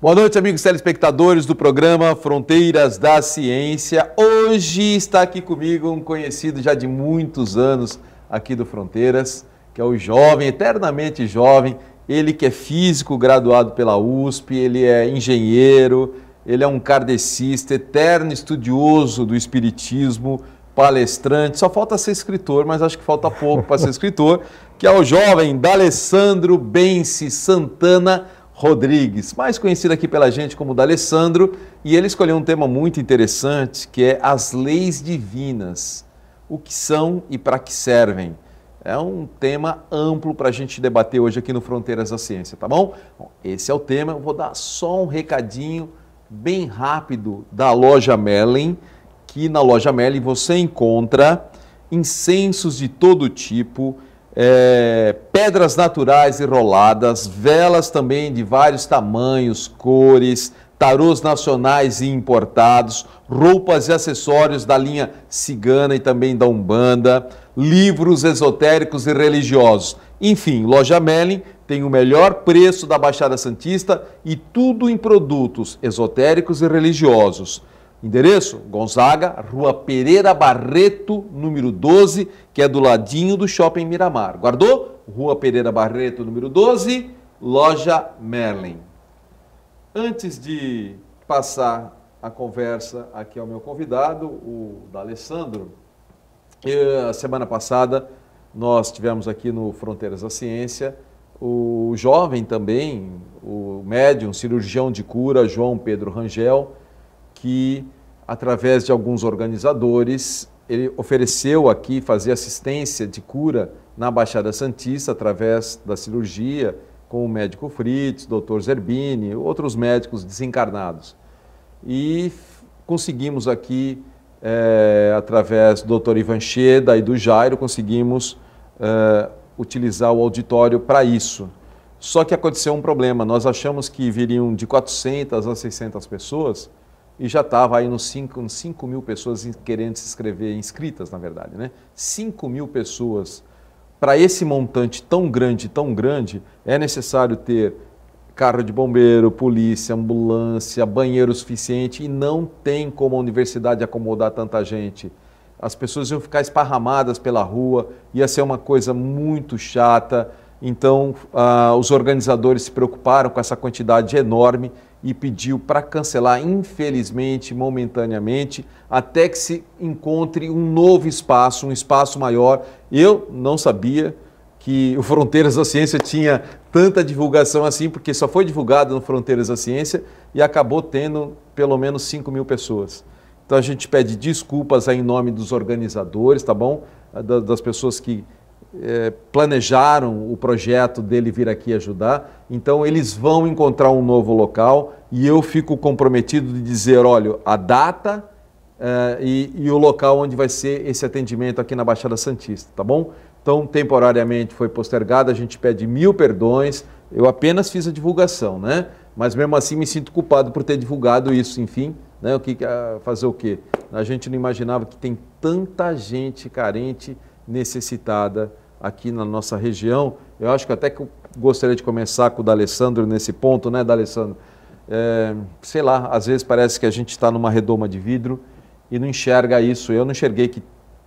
Boa noite, amigos telespectadores do programa Fronteiras da Ciência. Hoje está aqui comigo um conhecido já de muitos anos aqui do Fronteiras, que é o jovem, eternamente jovem, ele que é físico graduado pela USP, ele é engenheiro, ele é um kardecista, eterno estudioso do espiritismo, palestrante, só falta ser escritor, mas acho que falta pouco para ser escritor, que é o jovem D'Alessandro Bense Santana Rodrigues, mais conhecido aqui pela gente como D'Alessandro, e ele escolheu um tema muito interessante que é as leis divinas, o que são e para que servem. É um tema amplo para a gente debater hoje aqui no Fronteiras da Ciência, tá bom? bom? Esse é o tema, eu vou dar só um recadinho bem rápido da loja Mellen, que na loja Mellen você encontra incensos de todo tipo, é, pedras naturais enroladas, velas também de vários tamanhos, cores, tarôs nacionais e importados, roupas e acessórios da linha cigana e também da Umbanda, livros esotéricos e religiosos. Enfim, Loja Mellin tem o melhor preço da Baixada Santista e tudo em produtos esotéricos e religiosos. Endereço: Gonzaga, Rua Pereira Barreto, número 12, que é do ladinho do Shopping Miramar. Guardou? Rua Pereira Barreto, número 12, loja Merlin. Antes de passar a conversa aqui ao meu convidado, o D'Alessandro, eh, a semana passada nós tivemos aqui no Fronteiras da Ciência o jovem também, o médium, cirurgião de cura, João Pedro Rangel que, através de alguns organizadores, ele ofereceu aqui fazer assistência de cura na Baixada Santista através da cirurgia com o médico Fritz, doutor Zerbini, outros médicos desencarnados. E conseguimos aqui, é, através do doutor Ivan Cheda e do Jairo, conseguimos é, utilizar o auditório para isso. Só que aconteceu um problema, nós achamos que viriam de 400 a 600 pessoas, e já estava aí nos 5, mil pessoas querendo se inscrever, inscritas na verdade, né? 5 mil pessoas. Para esse montante tão grande, tão grande, é necessário ter carro de bombeiro, polícia, ambulância, banheiro suficiente e não tem como a universidade acomodar tanta gente. As pessoas iam ficar esparramadas pela rua, ia ser uma coisa muito chata. Então, ah, os organizadores se preocuparam com essa quantidade enorme e pediu para cancelar, infelizmente, momentaneamente, até que se encontre um novo espaço, um espaço maior. Eu não sabia que o Fronteiras da Ciência tinha tanta divulgação assim, porque só foi divulgado no Fronteiras da Ciência e acabou tendo pelo menos 5 mil pessoas. Então a gente pede desculpas aí em nome dos organizadores, tá bom? Das pessoas que é, planejaram o projeto dele vir aqui ajudar, então eles vão encontrar um novo local e eu fico comprometido de dizer, olha, a data é, e, e o local onde vai ser esse atendimento aqui na Baixada Santista, tá bom? Então, temporariamente foi postergado, a gente pede mil perdões, eu apenas fiz a divulgação, né? Mas mesmo assim me sinto culpado por ter divulgado isso, enfim, né? O que ah, fazer o quê? A gente não imaginava que tem tanta gente carente necessitada aqui na nossa região. Eu acho que até que eu gostaria de começar com o D'Alessandro nesse ponto, né, D'Alessandro? É, sei lá, às vezes parece que a gente está numa redoma de vidro e não enxerga isso. Eu não enxerguei que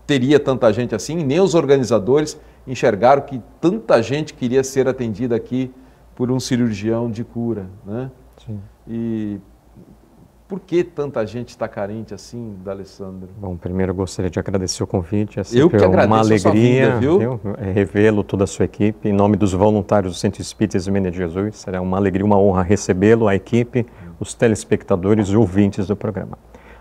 teria tanta gente assim, nem os organizadores enxergaram que tanta gente queria ser atendida aqui por um cirurgião de cura, né? Sim. E por que tanta gente está carente assim, D'Alessandro? Bom, primeiro eu gostaria de agradecer o convite. É eu que agradeço uma alegria é, revê-lo, toda a sua equipe. Em nome dos voluntários do Centro Espírita Eximene de Jesus, será uma alegria, uma honra recebê-lo, a equipe, os telespectadores e ouvintes do programa.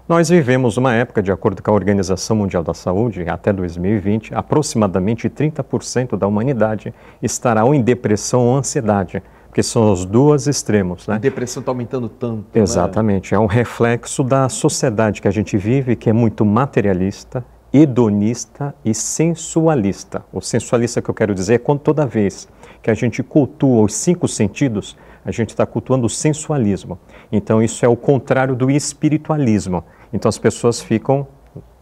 Nós vivemos uma época, de acordo com a Organização Mundial da Saúde, até 2020, aproximadamente 30% da humanidade estará ou em depressão ou ansiedade porque são os dois extremos. Né? A depressão está aumentando tanto. Né? Exatamente, né? é um reflexo da sociedade que a gente vive, que é muito materialista, hedonista e sensualista. O sensualista que eu quero dizer é quando toda vez que a gente cultua os cinco sentidos, a gente está cultuando o sensualismo. Então isso é o contrário do espiritualismo. Então as pessoas ficam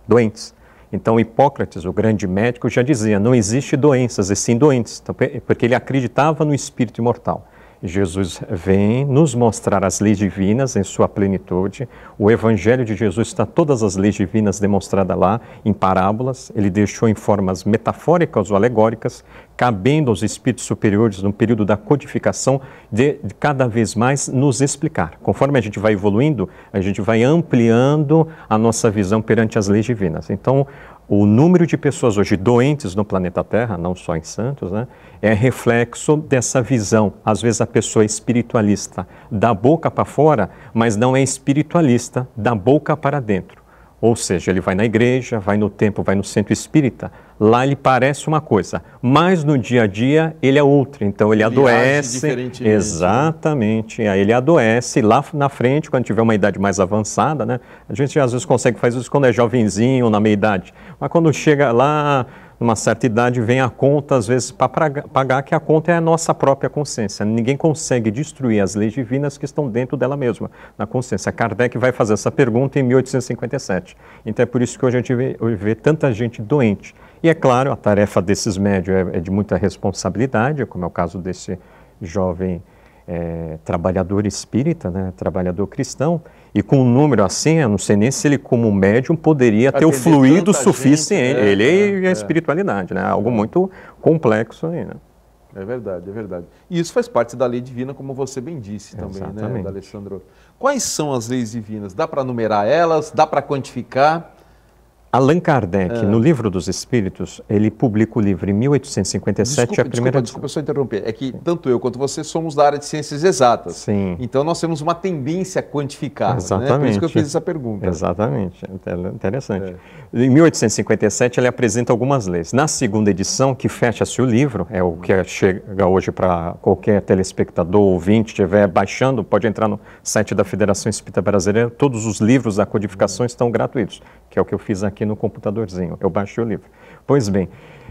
doentes. Então, Hipócrates, o grande médico, já dizia: não existe doenças, e sim doentes, tá porque ele acreditava no espírito imortal. Jesus vem nos mostrar as leis divinas em sua plenitude. O Evangelho de Jesus está todas as leis divinas demonstradas lá em parábolas. Ele deixou em formas metafóricas ou alegóricas, cabendo aos espíritos superiores, no período da codificação, de cada vez mais nos explicar. Conforme a gente vai evoluindo, a gente vai ampliando a nossa visão perante as leis divinas. Então, o número de pessoas hoje doentes no planeta Terra, não só em Santos, né, é reflexo dessa visão. Às vezes a pessoa é espiritualista da boca para fora, mas não é espiritualista da boca para dentro. Ou seja, ele vai na igreja, vai no templo, vai no centro espírita. Lá ele parece uma coisa, mas no dia a dia ele é outra. Então ele, ele adoece. Né? Exatamente. Aí ele adoece lá na frente, quando tiver uma idade mais avançada, né? A gente às vezes consegue fazer isso quando é jovenzinho, na meia idade. Mas quando chega lá numa certa idade, vem a conta, às vezes, para pagar, que a conta é a nossa própria consciência. Ninguém consegue destruir as leis divinas que estão dentro dela mesma, na consciência. Kardec vai fazer essa pergunta em 1857. Então é por isso que hoje a gente vê, vê tanta gente doente. E é claro, a tarefa desses médios é, é de muita responsabilidade, como é o caso desse jovem é, trabalhador espírita, né, trabalhador cristão, e com um número assim, eu não sei nem se ele, como médium, poderia Atender ter o fluido suficiente. Gente, é, ele é, e a é. espiritualidade, né? Algo é. muito complexo aí, né? É verdade, é verdade. E isso faz parte da lei divina, como você bem disse também, né, Exatamente. né, Alessandro? Quais são as leis divinas? Dá para numerar elas? Dá para quantificar? Allan Kardec, é. no Livro dos Espíritos, ele publica o livro em 1857, desculpa, a primeira... Desculpa, desculpa só interromper. É que tanto eu quanto você somos da área de ciências exatas. Sim. Então nós temos uma tendência a quantificar. Exatamente. Né? Por isso que eu fiz essa pergunta. Exatamente. Interessante. É. Em 1857, ele apresenta algumas leis. Na segunda edição, que fecha-se o livro, é o que chega hoje para qualquer telespectador, ouvinte, estiver baixando, pode entrar no site da Federação Espírita Brasileira. Todos os livros da codificação estão gratuitos, que é o que eu fiz aqui aqui no computadorzinho. Eu baixei o livro. Pois bem,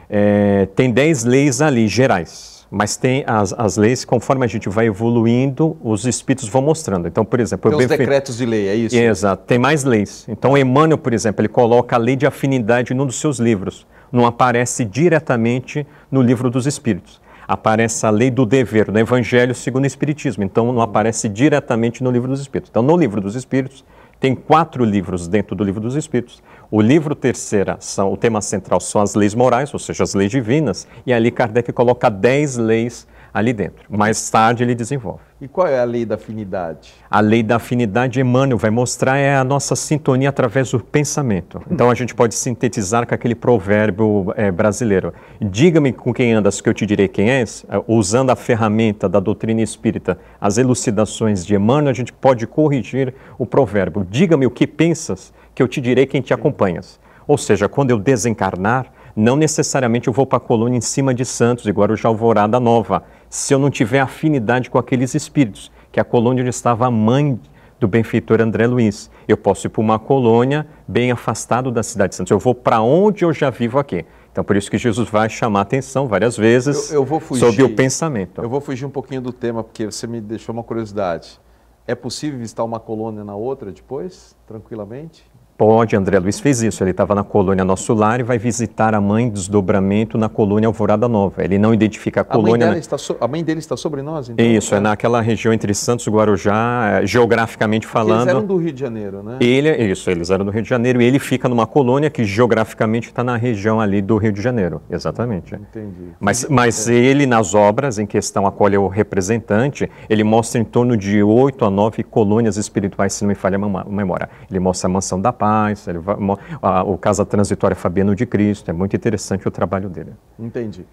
é, tem 10 leis ali, gerais. Mas tem as, as leis, conforme a gente vai evoluindo, os espíritos vão mostrando. Então, por exemplo... Tem os decretos de lei, é isso? Exato, tem mais leis. Então, Emmanuel, por exemplo, ele coloca a lei de afinidade num dos seus livros. Não aparece diretamente no livro dos espíritos aparece a lei do dever no Evangelho segundo o Espiritismo. Então, não aparece diretamente no Livro dos Espíritos. Então, no Livro dos Espíritos, tem quatro livros dentro do Livro dos Espíritos. O livro terceira, são, o tema central são as leis morais, ou seja, as leis divinas, e ali Kardec coloca dez leis ali dentro. Mais tarde ele desenvolve. E qual é a lei da afinidade? A lei da afinidade, Emmanuel vai mostrar, é a nossa sintonia através do pensamento. Então a gente pode sintetizar com aquele provérbio é, brasileiro: diga-me com quem andas, que eu te direi quem és. É, usando a ferramenta da doutrina espírita, as elucidações de Emmanuel, a gente pode corrigir o provérbio: diga-me o que pensas, que eu te direi quem te acompanhas. Ou seja, quando eu desencarnar, não necessariamente eu vou para a colônia em cima de Santos, igual já Alvorada Nova, se eu não tiver afinidade com aqueles espíritos, que é a colônia onde estava a mãe do benfeitor André Luiz. Eu posso ir para uma colônia bem afastado da cidade de Santos. Eu vou para onde eu já vivo aqui. Então, por isso que Jesus vai chamar atenção várias vezes eu, eu fugir, sobre o pensamento. Eu vou fugir um pouquinho do tema, porque você me deixou uma curiosidade. É possível visitar uma colônia na outra depois, tranquilamente? Pode, André Luiz fez isso. Ele estava na colônia Nosso Lar e vai visitar a mãe desdobramento na colônia Alvorada Nova. Ele não identifica a colônia. A mãe, né? está so... a mãe dele está sobre nós, então? Isso, é naquela região entre Santos e Guarujá, é, geograficamente falando. Eles eram do Rio de Janeiro, né? Ele, isso, eles eram do Rio de Janeiro e ele fica numa colônia que geograficamente está na região ali do Rio de Janeiro. Exatamente. Entendi. Mas, é. mas é. ele, nas obras em questão, acolhe é o representante, ele mostra em torno de oito a nove colônias espirituais, se não me falha a memória. Ele mostra a mansão da paz faz, ele vai, a, o Casa Transitória Fabiano de Cristo, é muito interessante o trabalho dele. Entendi.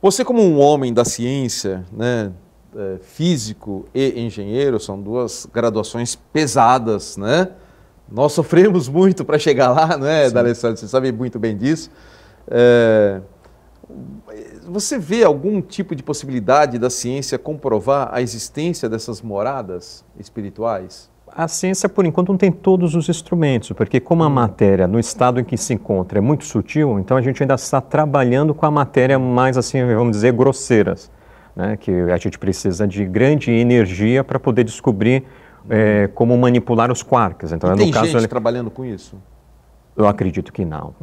Você como um homem da ciência, né, é, físico e engenheiro, são duas graduações pesadas, né? Nós sofremos muito para chegar lá, né, D'Alessandro? Você sabe muito bem disso. É... Você vê algum tipo de possibilidade da ciência comprovar a existência dessas moradas espirituais? a ciência, por enquanto, não tem todos os instrumentos, porque como a hum. matéria, no estado em que se encontra, é muito sutil, então a gente ainda está trabalhando com a matéria mais, assim, vamos dizer, grosseiras, né? que a gente precisa de grande energia para poder descobrir é, como manipular os quarks. Então, e no tem caso, gente ele... trabalhando com isso? Eu acredito que não.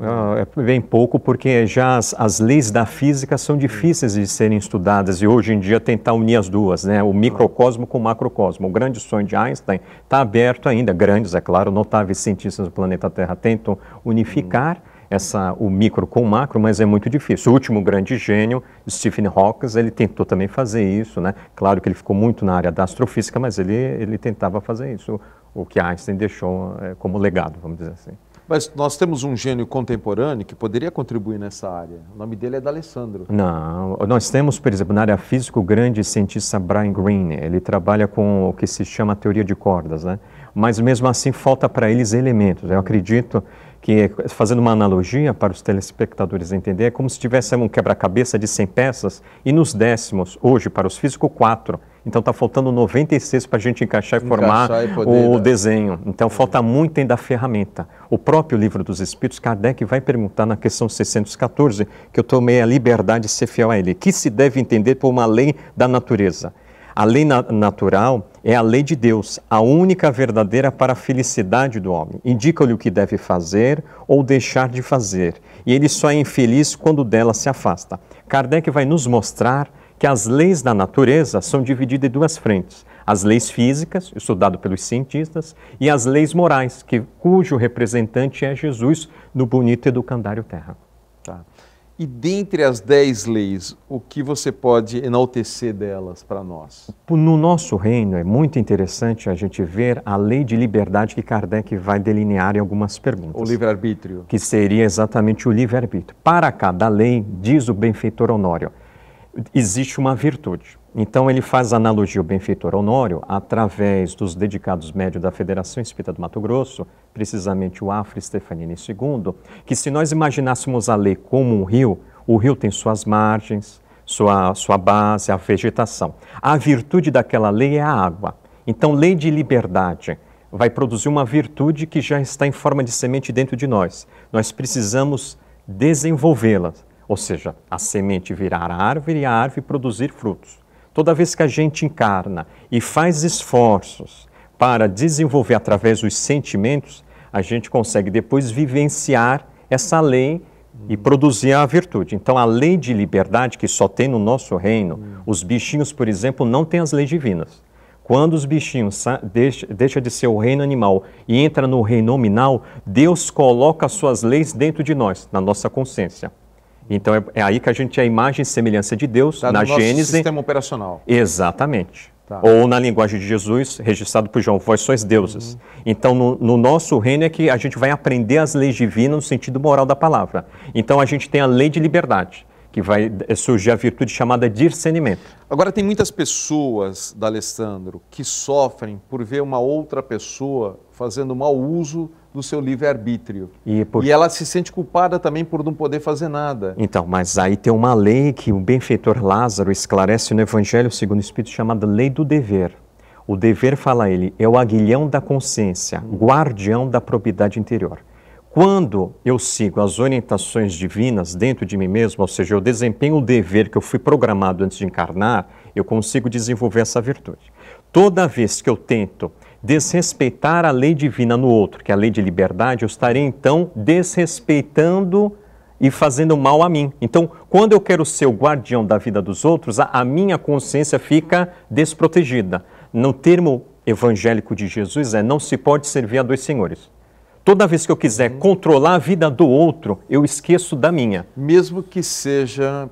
É bem é, pouco, porque já as, as, leis da física são difíceis de serem estudadas e hoje em dia tentar unir as duas, né? o microcosmo com o macrocosmo. O grande sonho de Einstein está aberto ainda, grandes, é claro, notáveis cientistas do planeta Terra tentam unificar essa, o micro com o macro, mas é muito difícil. O último grande gênio, Stephen Hawking, ele tentou também fazer isso. Né? Claro que ele ficou muito na área da astrofísica, mas ele, ele tentava fazer isso, o que Einstein deixou é, como legado, vamos dizer assim. Mas nós temos um gênio contemporâneo que poderia contribuir nessa área. O nome dele é D'Alessandro. Não, nós temos, por exemplo, na área física, o grande cientista Brian Greene. Ele trabalha com o que se chama teoria de cordas, né? Mas mesmo assim falta para eles elementos. Eu acredito que, fazendo uma analogia para os telespectadores entender, é como se tivesse um quebra-cabeça de 100 peças e nos décimos, hoje, para os físicos, quatro. Então está faltando 96 para a gente encaixar e encaixar formar e poder, o né? desenho. Então falta muito ainda a ferramenta. O próprio livro dos Espíritos, Kardec vai perguntar na questão 614, que eu tomei a liberdade de ser fiel a ele, que se deve entender por uma lei da natureza. A lei na natural é a lei de Deus, a única verdadeira para a felicidade do homem. Indica-lhe o que deve fazer ou deixar de fazer. E ele só é infeliz quando dela se afasta. Kardec vai nos mostrar que as leis da natureza são divididas em duas frentes: as leis físicas, estudado pelos cientistas, e as leis morais, que, cujo representante é Jesus no bonito educandário Terra. Tá. E dentre as dez leis, o que você pode enaltecer delas para nós? No nosso reino é muito interessante a gente ver a lei de liberdade que Kardec vai delinear em algumas perguntas. O livre-arbítrio. Que seria exatamente o livre-arbítrio. Para cada lei, diz o benfeitor Honório, existe uma virtude. Então ele faz analogia ao benfeitor Honório através dos dedicados médios da Federação Espírita do Mato Grosso, precisamente o Afro Stefanini II, que se nós imaginássemos a lei como um rio, o rio tem suas margens, sua, sua base, a vegetação. A virtude daquela lei é a água. Então, lei de liberdade vai produzir uma virtude que já está em forma de semente dentro de nós. Nós precisamos desenvolvê-la ou seja, a semente virar árvore e a árvore produzir frutos. Toda vez que a gente encarna e faz esforços para desenvolver através dos sentimentos, a gente consegue depois vivenciar essa lei e produzir a virtude. Então, a lei de liberdade que só tem no nosso reino, os bichinhos, por exemplo, não têm as leis divinas. Quando os bichinhos deixa de ser o reino animal e entra no reino nominal, Deus coloca as suas leis dentro de nós, na nossa consciência. Então é, é aí que a gente é a imagem e semelhança de Deus tá na no Gênesis. sistema operacional. Exatamente. Tá. Ou na linguagem de Jesus, registrado por João, vós sois deuses. Uhum. Então, no, no, nosso reino é que a gente vai aprender as leis divinas no sentido moral da palavra. Então, a gente tem a lei de liberdade, que vai eh, surgir a virtude chamada discernimento. Agora, tem muitas pessoas, D'Alessandro, que sofrem por ver uma outra pessoa fazendo mau uso do seu livre-arbítrio. E, por... e, ela se sente culpada também por não poder fazer nada. Então, mas aí tem uma lei que o benfeitor Lázaro esclarece no Evangelho segundo o Espírito, chamada lei do dever. O dever, fala ele, é o aguilhão da consciência, guardião da propriedade interior. Quando eu sigo as orientações divinas dentro de mim mesmo, ou seja, eu desempenho o dever que eu fui programado antes de encarnar, eu consigo desenvolver essa virtude. Toda vez que eu tento desrespeitar a lei divina no outro, que é a lei de liberdade, eu estarei então desrespeitando e fazendo mal a mim. Então, quando eu quero ser o guardião da vida dos outros, a, a minha consciência fica desprotegida. No termo evangélico de Jesus é não se pode servir a dois senhores. Toda vez que eu quiser uhum. controlar a vida do outro, eu esqueço da minha. Mesmo que seja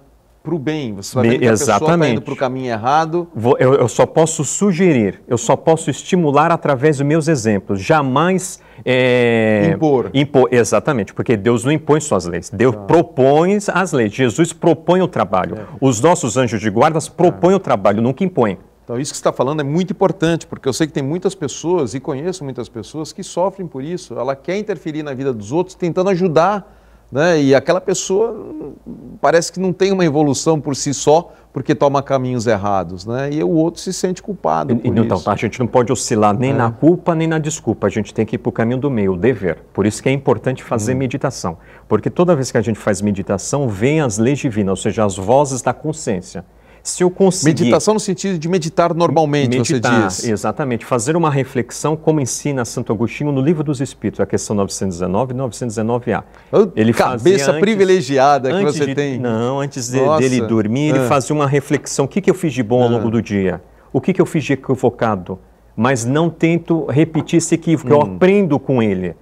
para o bem. Você vai tá ver que Exatamente. a pessoa está indo para o caminho errado. Vou, eu, eu, só posso sugerir, eu só posso estimular através dos meus exemplos. Jamais é, impor. impor. Exatamente, porque Deus não impõe suas leis. Deus ah. propõe as leis. Jesus propõe o trabalho. É. Os nossos anjos de guardas propõem ah. o trabalho, nunca impõem. Então, isso que você está falando é muito importante, porque eu sei que tem muitas pessoas, e conheço muitas pessoas, que sofrem por isso. Ela quer interferir na vida dos outros, tentando ajudar né? E aquela pessoa parece que não tem uma evolução por si só, porque toma caminhos errados, né? E o outro se sente culpado. E, então, a gente não pode oscilar nem é. na culpa nem na desculpa. A gente tem que ir para o caminho do meio, o dever. Por isso que é importante fazer hum. meditação, porque toda vez que a gente faz meditação vem as leis divinas, ou seja, as vozes da consciência. Se eu conseguir. Meditação no sentido de meditar normalmente, meditar, você diz. Exatamente. Fazer uma reflexão, como ensina Santo Agostinho no Livro dos Espíritos, a questão 919 e 919A. Ele Cabeça antes, privilegiada que você de, tem. Não, antes de, dele dormir, ah. ele fazia uma reflexão. O que, que eu fiz de bom ao longo ah. do dia? O que, que eu fiz de equivocado? Mas não tento repetir esse equívoco, hum. eu aprendo com ele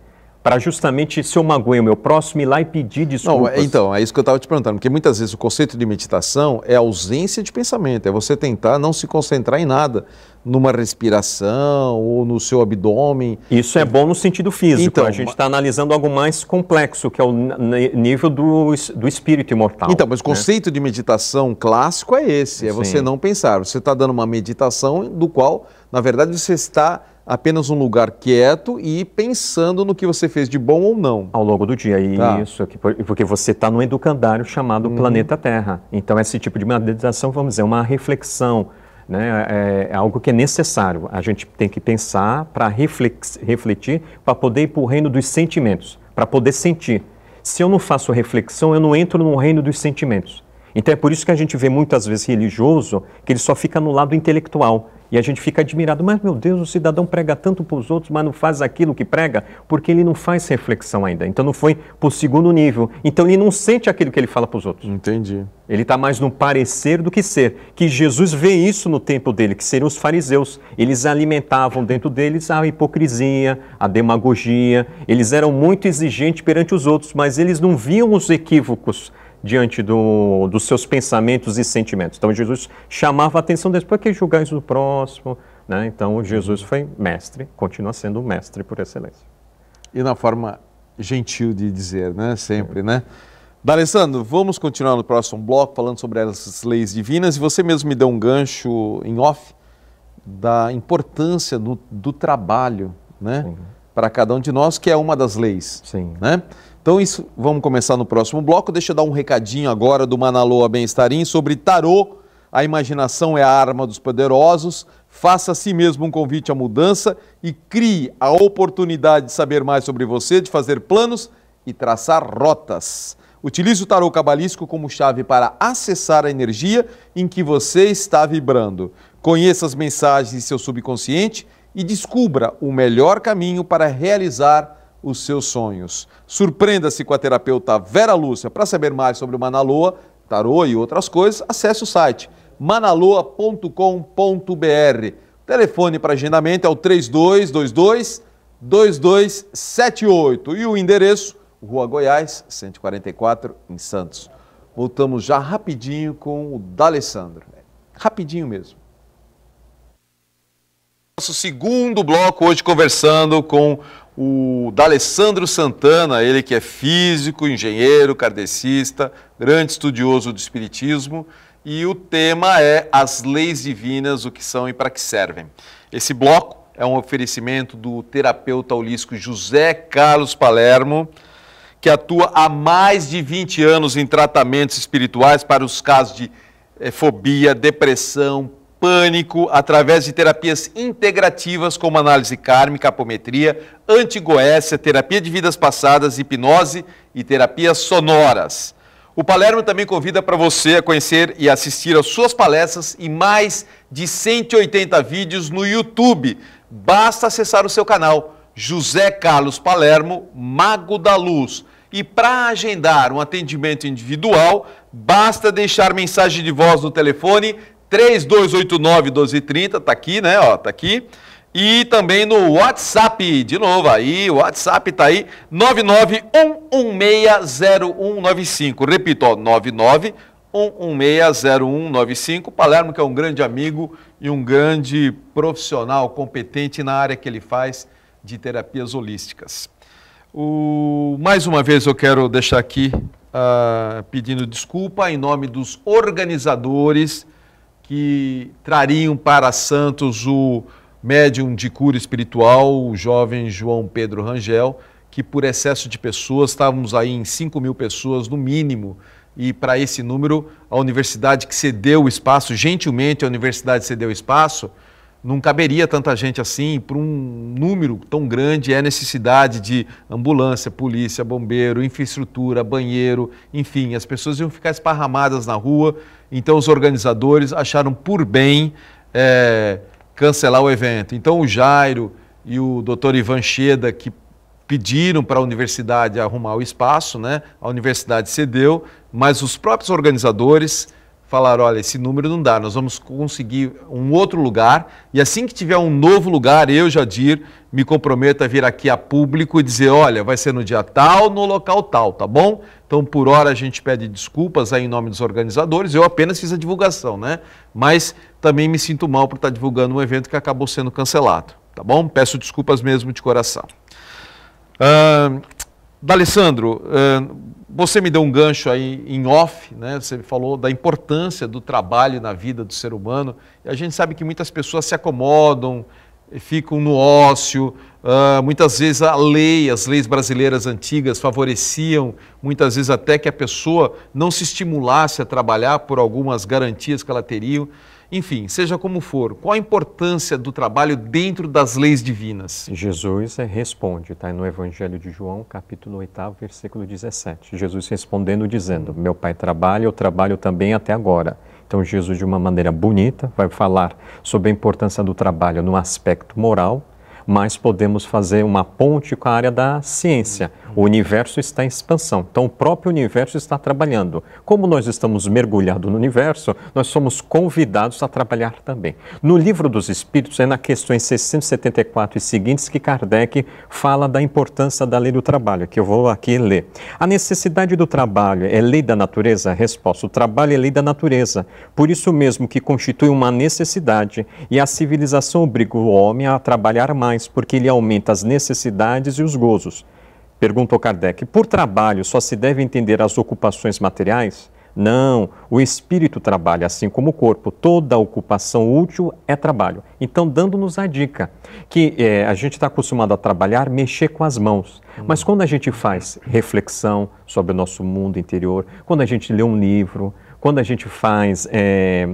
para justamente se eu magoei o meu próximo, ir lá e pedir é, desculpas. Não, então, é isso que eu estava te perguntando, porque muitas vezes o conceito de meditação é ausência de pensamento, é você tentar não se concentrar em nada, numa respiração ou no seu abdômen. Isso é bom no sentido físico, então, a gente está analisando algo mais complexo, que é o nível do, do espírito imortal. Então, mas o né? conceito né? de meditação clássico é esse, é Sim. você não pensar, você está dando uma meditação do qual, na verdade, você está apenas um lugar quieto e pensando no que você fez de bom ou não. Ao longo do dia, e tá. isso, é porque você está no educandário chamado uhum. Planeta Terra. Então, esse tipo de meditação, vamos dizer, é uma reflexão, né? É, é, algo que é necessário. A gente tem que pensar para refletir, para poder ir para o reino dos sentimentos, para poder sentir. Se eu não faço reflexão, eu não entro no reino dos sentimentos. Então é por isso que a gente vê muitas vezes religioso que ele só fica no lado intelectual e a gente fica admirado, mas meu Deus, o cidadão prega tanto para os outros, mas não faz aquilo que prega, porque ele não faz reflexão ainda. Então não foi para o segundo nível. Então ele não sente aquilo que ele fala para os outros. Entendi. Ele está mais no parecer do que ser. Que Jesus vê isso no tempo dele, que seriam os fariseus. Eles alimentavam dentro deles a hipocrisia, a demagogia. Eles eram muito exigentes perante os outros, mas eles não viam os equívocos diante do, dos seus pensamentos e sentimentos. Então Jesus chamava a atenção deles, por que julgais o próximo? Né? Então Jesus foi mestre, continua sendo mestre por excelência. E na forma gentil de dizer, né? Sempre, é. né? D'Alessandro, vamos continuar no próximo bloco falando sobre essas leis divinas e você mesmo me deu um gancho em off da importância do, do trabalho, né? Para cada um de nós, que é uma das leis, Sim. né? Então isso, vamos começar no próximo bloco. Deixa eu dar um recadinho agora do Manaloa Bem-Estarim sobre tarô. A imaginação é a arma dos poderosos. Faça a si mesmo um convite à mudança e crie a oportunidade de saber mais sobre você, de fazer planos e traçar rotas. Utilize o tarô cabalístico como chave para acessar a energia em que você está vibrando. Conheça as mensagens de seu subconsciente e descubra o melhor caminho para realizar os seus sonhos. Surpreenda-se com a terapeuta Vera Lúcia. Para saber mais sobre o Manaloa, tarô e outras coisas, acesse o site manaloa.com.br. Telefone para agendamento é o 3222 2278 e o endereço Rua Goiás, 144, em Santos. Voltamos já rapidinho com o D'Alessandro. Rapidinho mesmo. Nosso segundo bloco hoje conversando com o D'Alessandro Santana, ele que é físico, engenheiro, kardecista, grande estudioso do espiritismo, e o tema é As Leis Divinas, o que são e para que servem. Esse bloco é um oferecimento do terapeuta holístico José Carlos Palermo, que atua há mais de 20 anos em tratamentos espirituais para os casos de eh, fobia, depressão, pânico através de terapias integrativas como análise kármica, apometria, antigoécia, terapia de vidas passadas, hipnose e terapias sonoras. O Palermo também convida para você a conhecer e assistir às suas palestras e mais de 180 vídeos no YouTube. Basta acessar o seu canal José Carlos Palermo, Mago da Luz. E para agendar um atendimento individual, basta deixar mensagem de voz no telefone 3289 1230, tá aqui, né? Ó, tá aqui. E também no WhatsApp, de novo aí, o WhatsApp tá aí, 991160195. Repito, ó, 991160195. Palermo, que é um grande amigo e um grande profissional competente na área que ele faz de terapias holísticas. O, mais uma vez eu quero deixar aqui uh, pedindo desculpa em nome dos organizadores que trariam para Santos o médium de cura espiritual, o jovem João Pedro Rangel, que por excesso de pessoas, estávamos aí em 5 mil pessoas no mínimo, e para esse número, a universidade que cedeu o espaço, gentilmente a universidade cedeu o espaço, não caberia tanta gente assim para um número tão grande. É necessidade de ambulância, polícia, bombeiro, infraestrutura, banheiro, enfim, as pessoas iam ficar esparramadas na rua. Então, os organizadores acharam por bem é, cancelar o evento. Então, o Jairo e o doutor Ivan Cheda, que pediram para a universidade arrumar o espaço, né? a universidade cedeu, mas os próprios organizadores Falar, olha, esse número não dá, nós vamos conseguir um outro lugar e assim que tiver um novo lugar, eu, Jadir, me comprometo a vir aqui a público e dizer, olha, vai ser no dia tal, no local tal, tá bom? Então, por hora, a gente pede desculpas aí em nome dos organizadores, eu apenas fiz a divulgação, né? Mas também me sinto mal por estar divulgando um evento que acabou sendo cancelado, tá bom? Peço desculpas mesmo de coração. Uh, D'Alessandro, eh, você me deu um gancho aí em off, né? Você falou da importância do trabalho na vida do ser humano. E a gente sabe que muitas pessoas se acomodam, eh, ficam no ócio. Ah, muitas vezes a lei, as leis brasileiras antigas favoreciam, muitas vezes até que a pessoa não se estimulasse a trabalhar por algumas garantias que ela teria. Enfim, seja como for, qual a importância do trabalho dentro das leis divinas? Jesus eh, responde, está no Evangelho de João, capítulo 8, versículo 17. Jesus respondendo, dizendo: Meu Pai trabalha, eu trabalho também até agora. Então, Jesus, de uma maneira bonita, vai falar sobre a importância do trabalho no aspecto moral, mas podemos fazer uma ponte com a área da ciência. O universo está em expansão, então o próprio universo está trabalhando. Como nós estamos mergulhados no universo, nós somos convidados a trabalhar também. No Livro dos Espíritos, é na questão 674 e seguintes que Kardec fala da importância da lei do trabalho, que eu vou aqui ler. A necessidade do trabalho é lei da natureza? Resposta: o trabalho é lei da natureza, por isso mesmo que constitui uma necessidade e a civilização obriga o homem a trabalhar mais mais porque ele aumenta as necessidades e os gozos. Perguntou Kardec: por trabalho só se deve entender as ocupações materiais? Não, o espírito trabalha assim como o corpo. Toda ocupação útil é trabalho. Então, dando-nos a dica que é, a gente está acostumado a trabalhar, mexer com as mãos. Hum. Mas quando a gente faz reflexão sobre o nosso mundo interior, quando a gente lê um livro, quando a gente faz é,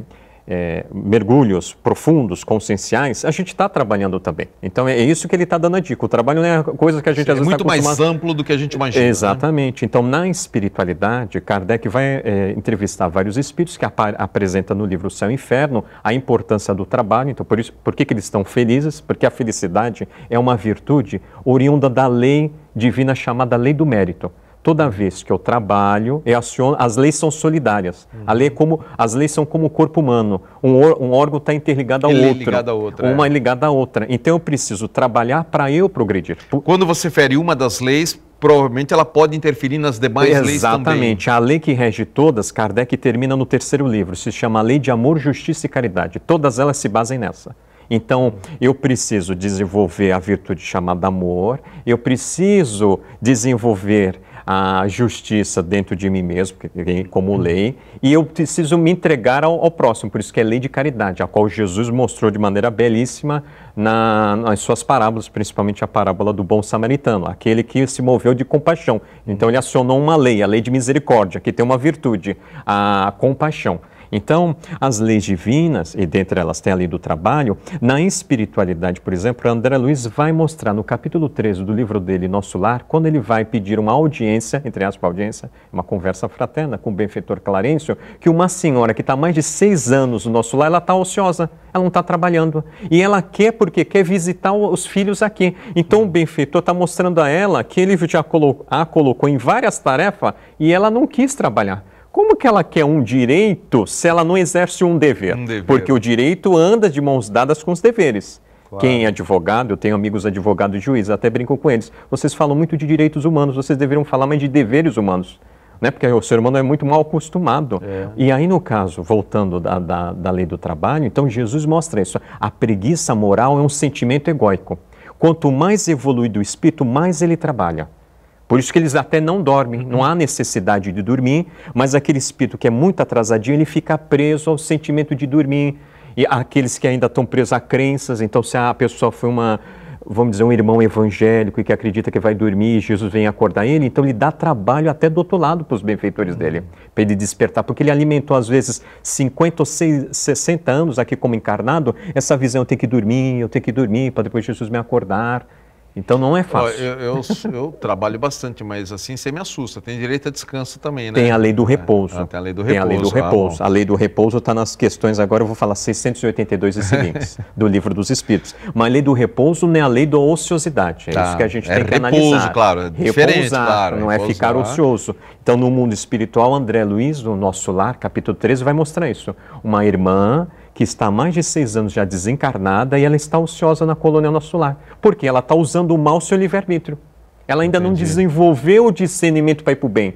é, mergulhos profundos, conscienciais, a gente está trabalhando também. Então é, isso que ele está dando a dica. O trabalho não é coisa que a gente Sim, às é tá muito tá mais amplo do que a gente imagina. Né? Exatamente. Né? Então na espiritualidade, Kardec vai é, entrevistar vários espíritos que apresenta no livro Céu e Inferno a importância do trabalho. Então por isso, por que, que eles estão felizes? Porque a felicidade é uma virtude oriunda da lei divina chamada lei do mérito. Toda vez que eu trabalho, eu aciono. As leis são solidárias. Uhum. A lei é como, as leis são como o corpo humano. Um, or, um órgão está interligado ao é outro. ligado outra. Uma é. é ligada à outra. Então eu preciso trabalhar para eu progredir. Quando você fere uma das leis, provavelmente ela pode interferir nas demais Exatamente. leis também. Exatamente. A lei que rege todas, Kardec termina no terceiro livro. Se chama Lei de Amor, Justiça e Caridade. Todas elas se baseiam nessa. Então, eu preciso desenvolver a virtude chamada amor, eu preciso desenvolver a justiça dentro de mim mesmo, é como lei, e eu preciso me entregar ao, ao, próximo, por isso que é lei de caridade, a qual Jesus mostrou de maneira belíssima na, nas suas parábolas, principalmente a parábola do bom samaritano, aquele que se moveu de compaixão. Então ele acionou uma lei, a lei de misericórdia, que tem uma virtude, a compaixão. Então, as leis divinas, e dentre elas tem a lei do trabalho, na espiritualidade, por exemplo, André Luiz vai mostrar no capítulo 13 do livro dele, Nosso Lar, quando ele vai pedir uma audiência, entre aspas, audiência, uma conversa fraterna com o benfeitor Clarencio, que uma senhora que está mais de seis anos no nosso lar, ela está ociosa, ela não está trabalhando. E ela quer porque quer visitar os filhos aqui. Então o benfeitor está mostrando a ela que ele já colocou, a colocou em várias tarefas e ela não quis trabalhar. Como que ela quer um direito se ela não exerce um dever? Um dever. Porque o direito anda de mãos dadas com os deveres. Claro. Quem é advogado, eu tenho amigos advogados e juízes, até brinco com eles. Vocês falam muito de direitos humanos, vocês deveriam falar mais de deveres humanos. Né? Porque o ser humano é muito mal acostumado. É. E aí, no caso, voltando da, da, da lei do trabalho, então Jesus mostra isso. A preguiça moral é um sentimento egóico. Quanto mais evoluído o espírito, mais ele trabalha. Por isso que eles até não dormem, não há necessidade de dormir, mas aquele espírito que é muito atrasadinho, ele fica preso ao sentimento de dormir. E aqueles que ainda estão presos a crenças, então se a pessoa foi uma, vamos dizer, um irmão evangélico e que acredita que vai dormir e Jesus vem acordar ele, então ele dá trabalho até do outro lado para os benfeitores dele, uhum. para ele despertar, porque ele alimentou às vezes 50 ou 60 anos aqui como encarnado, essa visão, eu tenho que dormir, eu tenho que dormir para depois Jesus me acordar. Então não é fácil. Eu, eu, eu, trabalho bastante, mas assim você me assusta. Tem direito a descanso também, né? Tem a lei do é. repouso. Ah, tem a lei do repouso. Tem a lei do repouso. Ah, a lei do repouso está nas questões agora, eu vou falar 682 e seguintes do Livro dos Espíritos. Mas a lei do repouso não é a lei da ociosidade. É tá. isso que a gente é tem repouso, que analisar. Repouso, claro. É Repousar, claro. Não é repousar. ficar tá. ocioso. Então no mundo espiritual, André Luiz, no nosso lar, capítulo 13, vai mostrar isso. Uma irmã que está há mais de seis anos já desencarnada e ela está ociosa na colônia nosso lar, porque ela está usando o mal seu livre-arbítrio. Ela ainda Entendi. não desenvolveu o discernimento para ir para o bem.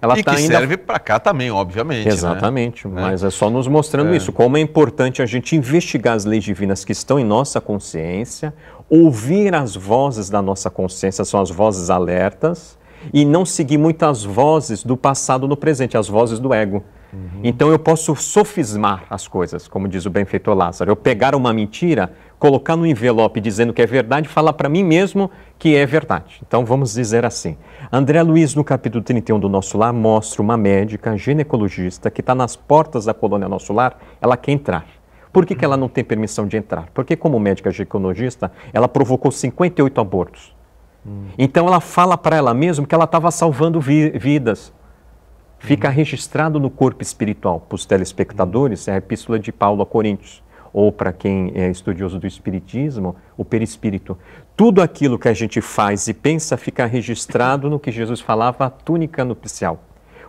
Ela e tá que ainda... serve para cá também, obviamente. Né? Exatamente, né? mas é. é só nos mostrando é. isso, como é importante a gente investigar as leis divinas que estão em nossa consciência, ouvir as vozes da nossa consciência, são as vozes alertas, e não seguir muitas vozes do passado no presente, as vozes do ego. Uhum. Então eu posso sofismar as coisas, como diz o benfeitor Lázaro. Eu pegar uma mentira, colocar no envelope dizendo que é verdade, falar para mim mesmo que é verdade. Então vamos dizer assim. André Luiz, no capítulo 31 do Nosso Lar, mostra uma médica ginecologista que está nas portas da colônia Nosso Lar, ela quer entrar. Por que, que ela não tem permissão de entrar? Porque, como médica ginecologista, ela provocou 58 abortos. Hum. Então ela fala para ela mesma que ela estava salvando vi vidas. Fica registrado no corpo espiritual. Para os telespectadores, é a epístola de Paulo a Coríntios. Ou para quem é estudioso do Espiritismo, o perispírito. Tudo aquilo que a gente faz e pensa fica registrado no que Jesus falava, a túnica nupcial.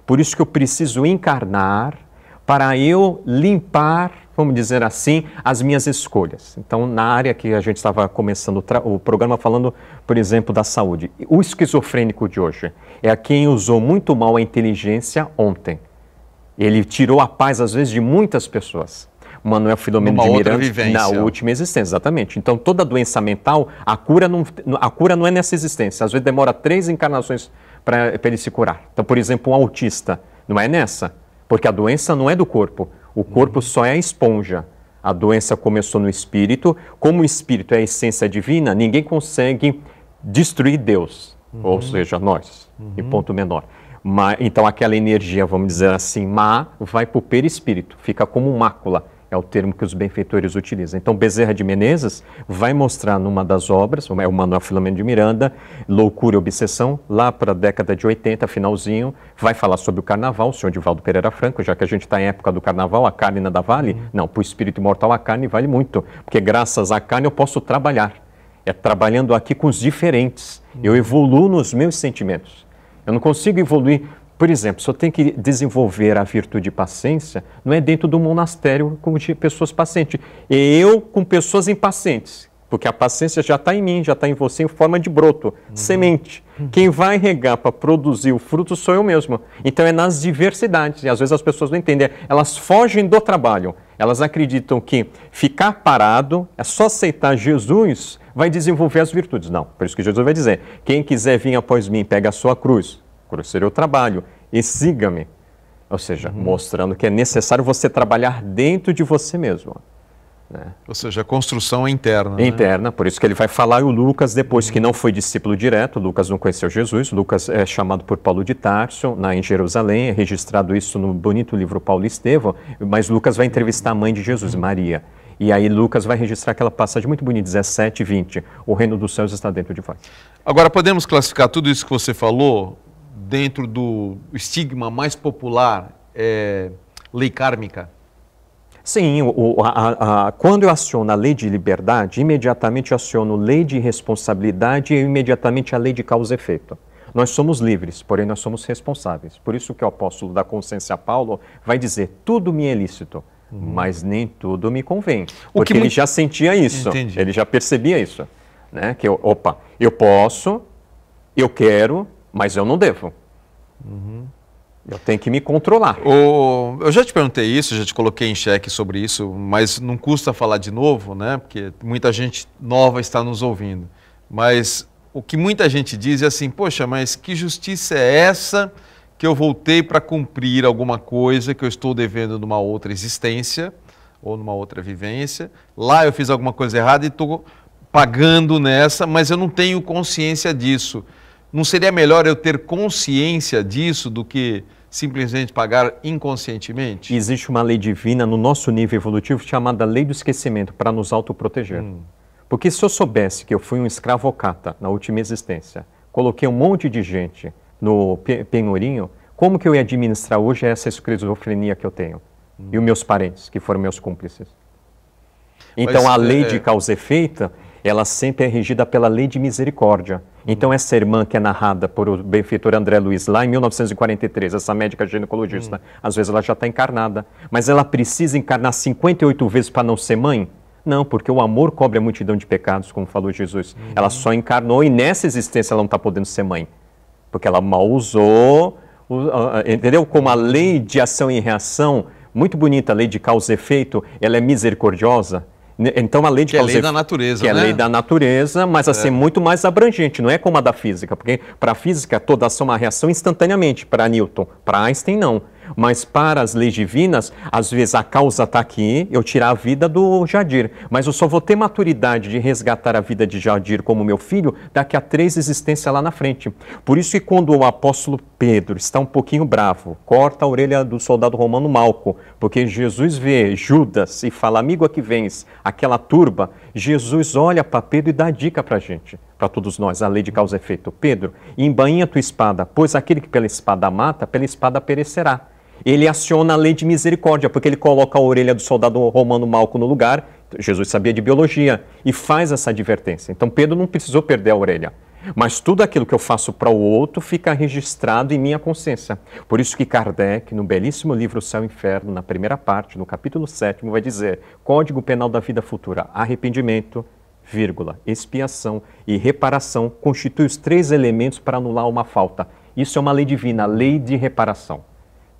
Por isso que eu preciso encarnar para eu limpar vamos dizer assim, as minhas escolhas. Então, na área que a gente estava começando o programa falando, por exemplo, da saúde. O esquizofrênico de hoje é quem usou muito mal a inteligência ontem. Ele tirou a paz, às vezes, de muitas pessoas. Manuel Filomeno de Miranda vivência. na última existência, exatamente. Então, toda doença mental, a cura não, a cura não é nessa existência. Às vezes demora três encarnações para ele se curar. Então, por exemplo, um autista não é nessa, porque a doença não é do corpo. O corpo só é a esponja. A doença começou no espírito. Como o espírito é a essência divina, ninguém consegue destruir Deus, uhum. ou seja, nós, uhum. em ponto menor. Mas, então, aquela energia, vamos dizer assim, má, vai para o perispírito, fica como mácula é o termo que os benfeitores utilizam. Então, Bezerra de Menezes vai mostrar numa das obras, é o Manuel Filomeno de Miranda, Loucura e Obsessão, lá para a década de 80, finalzinho, vai falar sobre o carnaval, o senhor Divaldo Pereira Franco, já que a gente está em época do carnaval, a carne nada vale? Uhum. Não, para o espírito imortal a carne vale muito, porque graças à carne eu posso trabalhar. É trabalhando aqui com os diferentes. Uhum. Eu evoluo nos meus sentimentos. Eu não consigo evoluir por exemplo, só tem que desenvolver a virtude paciência, não é dentro do monastério com pessoas pacientes. É eu com pessoas impacientes, porque a paciência já está em mim, já está em você em forma de broto, uhum. semente. Uhum. Quem vai regar para produzir o fruto sou eu mesmo. Então é nas diversidades, e às vezes as pessoas não entendem, elas fogem do trabalho. Elas acreditam que ficar parado é só aceitar Jesus vai desenvolver as virtudes. Não, por isso que Jesus vai dizer: quem quiser vir após mim, pega a sua cruz cruz seria o trabalho, e siga-me. Ou seja, uhum. mostrando que é necessário você trabalhar dentro de você mesmo. Né? Ou seja, a construção é interna. interna, né? por isso que ele vai falar, e o Lucas, depois que uhum. não foi discípulo direto, Lucas não conheceu Jesus, Lucas é chamado por Paulo de Tarso, na, em Jerusalém, é registrado isso no bonito livro Paulo e Estevão, mas Lucas vai entrevistar a mãe de Jesus, uhum. Maria. E aí Lucas vai registrar aquela passagem muito bonita, 17 e 20. O reino dos céus está dentro de vós. Agora, podemos classificar tudo isso que você falou dentro do estigma mais popular, é, lei kármica? Sim, o, a, a, quando eu aciono a lei de liberdade, imediatamente aciono a lei de responsabilidade e imediatamente a lei de causa e efeito. Nós somos livres, porém nós somos responsáveis. Por isso que o apóstolo da consciência Paulo vai dizer: tudo me é lícito, uhum. mas nem tudo me convém. O porque ele me... já sentia isso, Entendi. ele já percebia isso. Né? Que, eu, opa, eu posso, eu quero, mas eu não devo. Uhum. Eu tenho que me controlar. O, eu já te perguntei isso, já te coloquei em xeque sobre isso, mas não custa falar de novo, né? Porque muita gente nova está nos ouvindo. Mas o que muita gente diz é assim: poxa, mas que justiça é essa que eu voltei para cumprir alguma coisa que eu estou devendo numa outra existência ou numa outra vivência? Lá eu fiz alguma coisa errada e estou pagando nessa, mas eu não tenho consciência disso. Não seria melhor eu ter consciência disso do que simplesmente pagar inconscientemente? Existe uma lei divina no nosso nível evolutivo chamada lei do esquecimento para nos autoproteger. Hum. Porque se eu soubesse que eu fui um escravocata na última existência, coloquei um monte de gente no penhorinho, como que eu ia administrar hoje essa esquizofrenia que eu tenho? Hum. E os meus parentes, que foram meus cúmplices. Então Mas, a é, lei é... de causa e efeito ela sempre é regida pela lei de misericórdia. Então, essa irmã que é narrada por o benfeitor André Luiz, lá em 1943, essa médica ginecologista, hum. às vezes ela já está encarnada, mas ela precisa encarnar 58 vezes para não ser mãe? Não, porque o amor cobre a multidão de pecados, como falou Jesus. Hum. Ela só encarnou e nessa existência ela não está podendo ser mãe, porque ela mal usou, entendeu? Como a lei de ação e reação, muito bonita, a lei de causa e efeito, ela é misericordiosa né, então a lei de que causa é lei da natureza, que é né? é lei da natureza, mas assim é. muito mais abrangente, não é como a da física, porque para a física toda ação é uma reação instantaneamente, para Newton, para Einstein não. Mas para as leis divinas, às vezes a causa está aqui, eu tirar a vida do Jadir. Mas eu só vou ter maturidade de resgatar a vida de Jadir como meu filho daqui a três existências lá na frente. Por isso que quando o apóstolo Pedro está um pouquinho bravo, corta a orelha do soldado romano Malco, porque Jesus vê Judas e fala, amigo a que vens, aquela turba, Jesus olha para Pedro e dá dica para a gente, para todos nós, a lei de causa e efeito. Pedro, embainha tua espada, pois aquele que pela espada mata, pela espada perecerá. Ele aciona a lei de misericórdia, porque ele coloca a orelha do soldado romano Malco no lugar, Jesus sabia de biologia, e faz essa advertência. Então Pedro não precisou perder a orelha. Mas tudo aquilo que eu faço para o outro fica registrado em minha consciência. Por isso que Kardec, no belíssimo livro Céu e Inferno, na primeira parte, no capítulo 7, vai dizer: Código Penal da Vida Futura, arrependimento, vírgula, expiação e reparação constituem os três elementos para anular uma falta. Isso é uma lei divina, lei de reparação.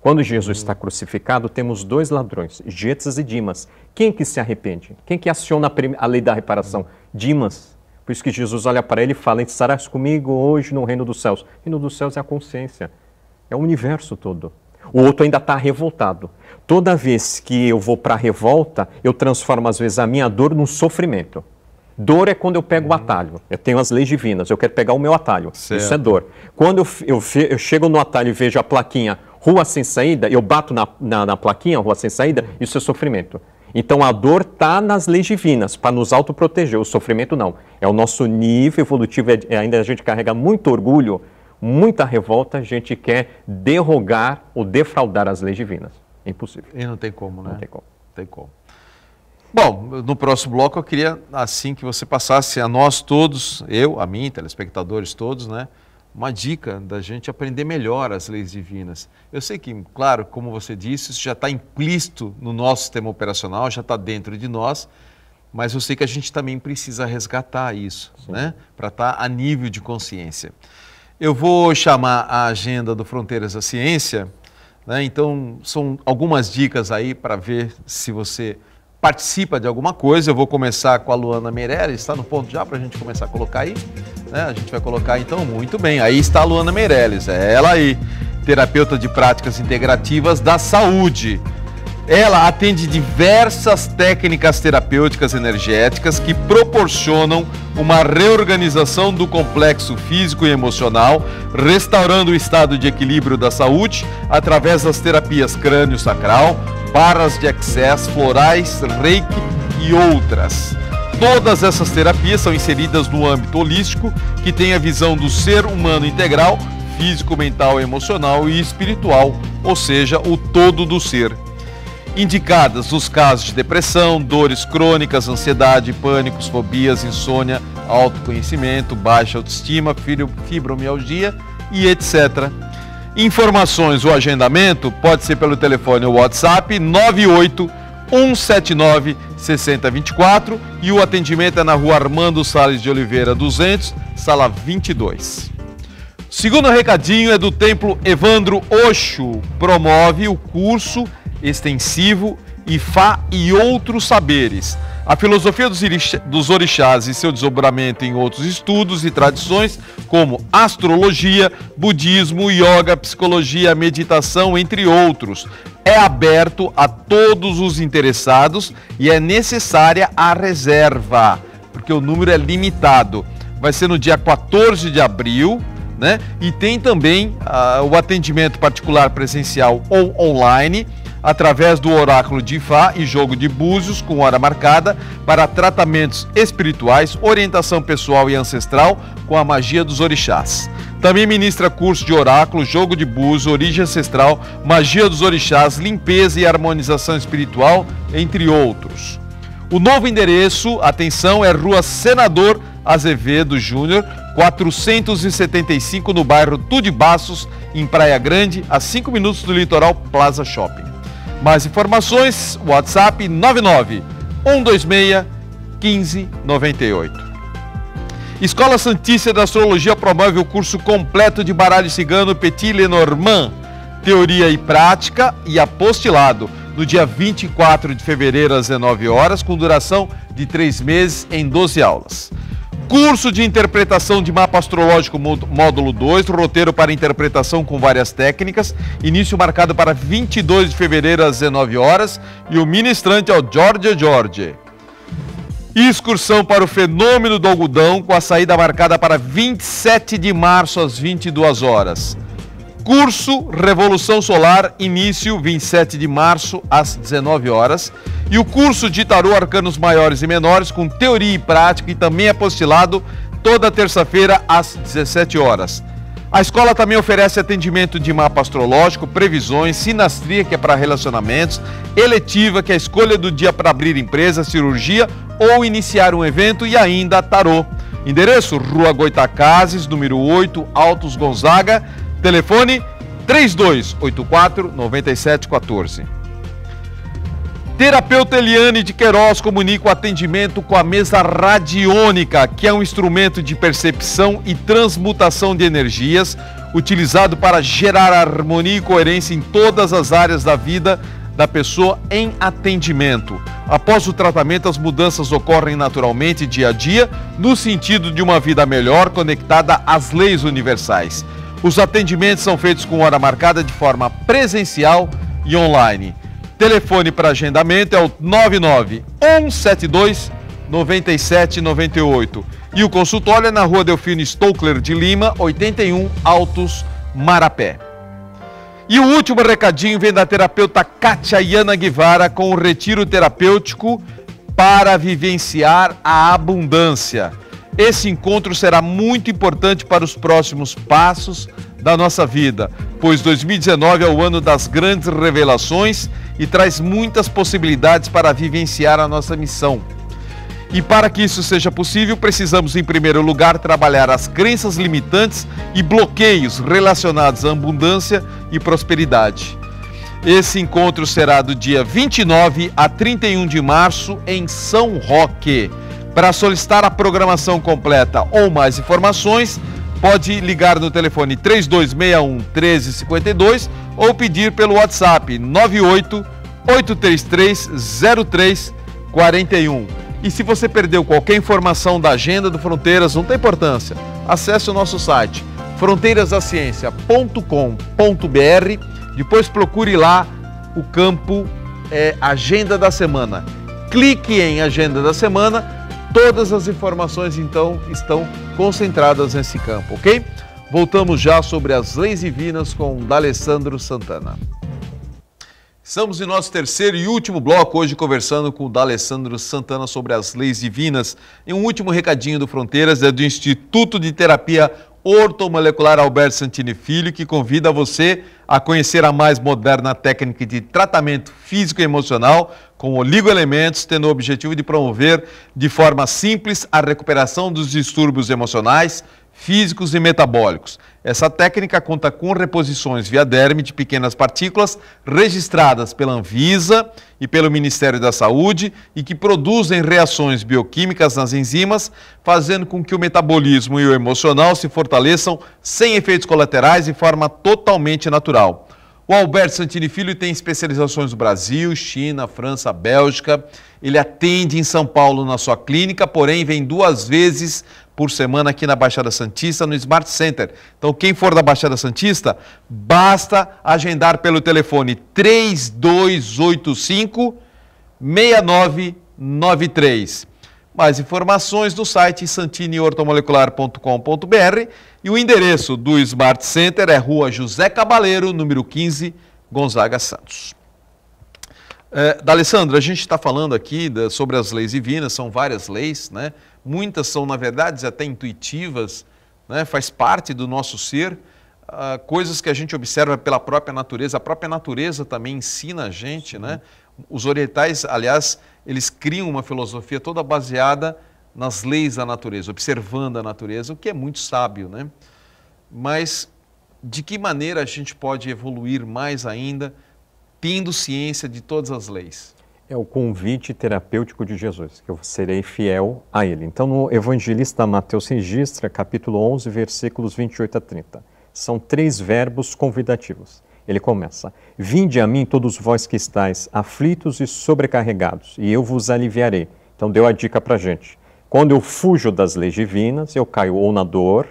Quando Jesus está crucificado, temos dois ladrões, Getas e Dimas. Quem que se arrepende? Quem que aciona a lei da reparação? Dimas por isso que Jesus olha para ele e fala: Estarás comigo hoje no reino dos céus. O reino dos céus é a consciência, é o universo todo. O outro ainda está revoltado. Toda vez que eu vou para a revolta, eu transformo às vezes a minha dor num sofrimento. Dor é quando eu pego o hum. atalho. Eu tenho as leis divinas, eu quero pegar o meu atalho. Certo. Isso é dor. Quando eu, eu, eu, chego no atalho e vejo a plaquinha Rua Sem Saída, eu bato na, na, na plaquinha Rua Sem Saída, hum. isso é sofrimento. Então a dor está nas leis divinas, para nos autoproteger. O sofrimento não. É o nosso nível evolutivo, é, ainda a gente carrega muito orgulho, muita revolta, a gente quer derrogar ou defraudar as leis divinas. É impossível. E não tem como, né? Não tem como. Não tem como. Bom, no próximo bloco eu queria, assim que você passasse, a nós todos, eu, a mim, telespectadores todos, né? uma dica da gente aprender melhor as leis divinas. Eu sei que, claro, como você disse, isso já está implícito no nosso sistema operacional, já está dentro de nós, mas eu sei que a gente também precisa resgatar isso, Sim. né? Para estar tá a nível de consciência. Eu vou chamar a agenda do Fronteiras da Ciência, né? Então, são algumas dicas aí para ver se você participa de alguma coisa. Eu vou começar com a Luana Meirelles. está no ponto já para a gente começar a colocar aí? Né? A gente vai colocar então, muito bem. Aí está a Luana Meirelles. é ela aí, terapeuta de práticas integrativas da saúde. Ela atende diversas técnicas terapêuticas energéticas que proporcionam uma reorganização do complexo físico e emocional, restaurando o estado de equilíbrio da saúde através das terapias crânio-sacral, barras de excesso, florais, reiki e outras. Todas essas terapias são inseridas no âmbito holístico, que tem a visão do ser humano integral, físico, mental, emocional e espiritual, ou seja, o todo do ser indicadas os casos de depressão, dores crônicas, ansiedade, pânicos, fobias, insônia, autoconhecimento, baixa autoestima, fibromialgia e etc. Informações ou agendamento pode ser pelo telefone ou WhatsApp 98 179 6024 e o atendimento é na rua Armando Sales de Oliveira 200, sala 22. Segundo recadinho é do Templo Evandro Oxo, promove o curso extensivo, Ifá e outros saberes. A filosofia dos orixás e seu desdobramento em outros estudos e tradições, como astrologia, budismo, yoga, psicologia, meditação, entre outros, é aberto a todos os interessados e é necessária a reserva, porque o número é limitado. Vai ser no dia 14 de abril, né? E tem também uh, o atendimento particular presencial ou online através do oráculo de Ifá e jogo de búzios com hora marcada para tratamentos espirituais, orientação pessoal e ancestral com a magia dos orixás. Também ministra curso de oráculo, jogo de búzios, origem ancestral, magia dos orixás, limpeza e harmonização espiritual, entre outros. O novo endereço, atenção, é Rua Senador Azevedo Júnior, 475 no bairro Tudibaços, em Praia Grande, a 5 minutos do litoral Plaza Shopping. Mais informações, WhatsApp 99 126 1598. Escola Santista da Astrologia promove o curso completo de baralho cigano Petit Lenormand, teoria e prática e apostilado, no dia 24 de fevereiro às 19 horas, com duração de 3 meses em 12 aulas. Curso de interpretação de mapa astrológico módulo 2, roteiro para interpretação com várias técnicas. Início marcado para 22 de fevereiro às 19 horas e o ministrante é o Jorge Jorge. Excursão para o fenômeno do algodão com a saída marcada para 27 de março às 22 horas. Curso Revolução Solar, início 27 de março às 19 horas. E o curso de tarô arcanos maiores e menores com teoria e prática e também é apostilado toda terça-feira às 17 horas. A escola também oferece atendimento de mapa astrológico, previsões, sinastria, que é para relacionamentos, eletiva, que é a escolha do dia para abrir empresa, cirurgia ou iniciar um evento e ainda tarô. Endereço: Rua Goitacazes, número 8, Altos Gonzaga, Telefone 3284 9714. Terapeuta Eliane de Queiroz comunica o atendimento com a mesa radiônica, que é um instrumento de percepção e transmutação de energias, utilizado para gerar harmonia e coerência em todas as áreas da vida da pessoa em atendimento. Após o tratamento, as mudanças ocorrem naturalmente dia a dia, no sentido de uma vida melhor conectada às leis universais. Os atendimentos são feitos com hora marcada de forma presencial e online. Telefone para agendamento é o 99 9798. E o consultório é na rua Delfino Stokler de Lima, 81 Altos, Marapé. E o último recadinho vem da terapeuta Katia Yana Guevara com o retiro terapêutico para vivenciar a abundância. Esse encontro será muito importante para os próximos passos da nossa vida, pois 2019 é o ano das grandes revelações e traz muitas possibilidades para vivenciar a nossa missão. E para que isso seja possível, precisamos, em primeiro lugar, trabalhar as crenças limitantes e bloqueios relacionados à abundância e prosperidade. Esse encontro será do dia 29 a 31 de março em São Roque. Para solicitar a programação completa ou mais informações, pode ligar no telefone 3261 1352 ou pedir pelo WhatsApp 98 833 0341. E se você perdeu qualquer informação da agenda do Fronteiras, não tem importância. Acesse o nosso site fronteirasaciência.com.br. Depois procure lá o campo é, Agenda da Semana. Clique em Agenda da Semana Todas as informações, então, estão concentradas nesse campo, ok? Voltamos já sobre as leis divinas com D'Alessandro Santana. Estamos em nosso terceiro e último bloco, hoje conversando com o D'Alessandro Santana sobre as leis divinas. E um último recadinho do Fronteiras é do Instituto de Terapia Ortomolecular Alberto Santini Filho, que convida você a conhecer a mais moderna técnica de tratamento físico e emocional com oligoelementos, tendo o objetivo de promover de forma simples a recuperação dos distúrbios emocionais, físicos e metabólicos. Essa técnica conta com reposições via derme de pequenas partículas registradas pela Anvisa e pelo Ministério da Saúde e que produzem reações bioquímicas nas enzimas, fazendo com que o metabolismo e o emocional se fortaleçam sem efeitos colaterais de forma totalmente natural. O Alberto Santini Filho tem especializações no Brasil, China, França, Bélgica. Ele atende em São Paulo na sua clínica, porém vem duas vezes por semana aqui na Baixada Santista, no Smart Center. Então, quem for da Baixada Santista, basta agendar pelo telefone 3285 6993. Mais informações no site santiniortomolecular.com.br e o endereço do Smart Center é Rua José Cabaleiro, número 15, Gonzaga Santos. É, D'Alessandro, a gente está falando aqui da, sobre as leis divinas, são várias leis, né? muitas são, na verdade, até intuitivas, né? faz parte do nosso ser, ah, coisas que a gente observa pela própria natureza, a própria natureza também ensina a gente. Né? Os orientais, aliás, eles criam uma filosofia toda baseada nas leis da natureza, observando a natureza, o que é muito sábio, né? Mas de que maneira a gente pode evoluir mais ainda, tendo ciência de todas as leis? É o convite terapêutico de Jesus, que eu serei fiel a ele. Então, no evangelista Mateus registra, capítulo 11, versículos 28 a 30. São três verbos convidativos. Ele começa: Vinde a mim todos vós que estáis aflitos e sobrecarregados, e eu vos aliviarei. Então deu a dica para gente. Quando eu fujo das leis divinas, eu caio ou na dor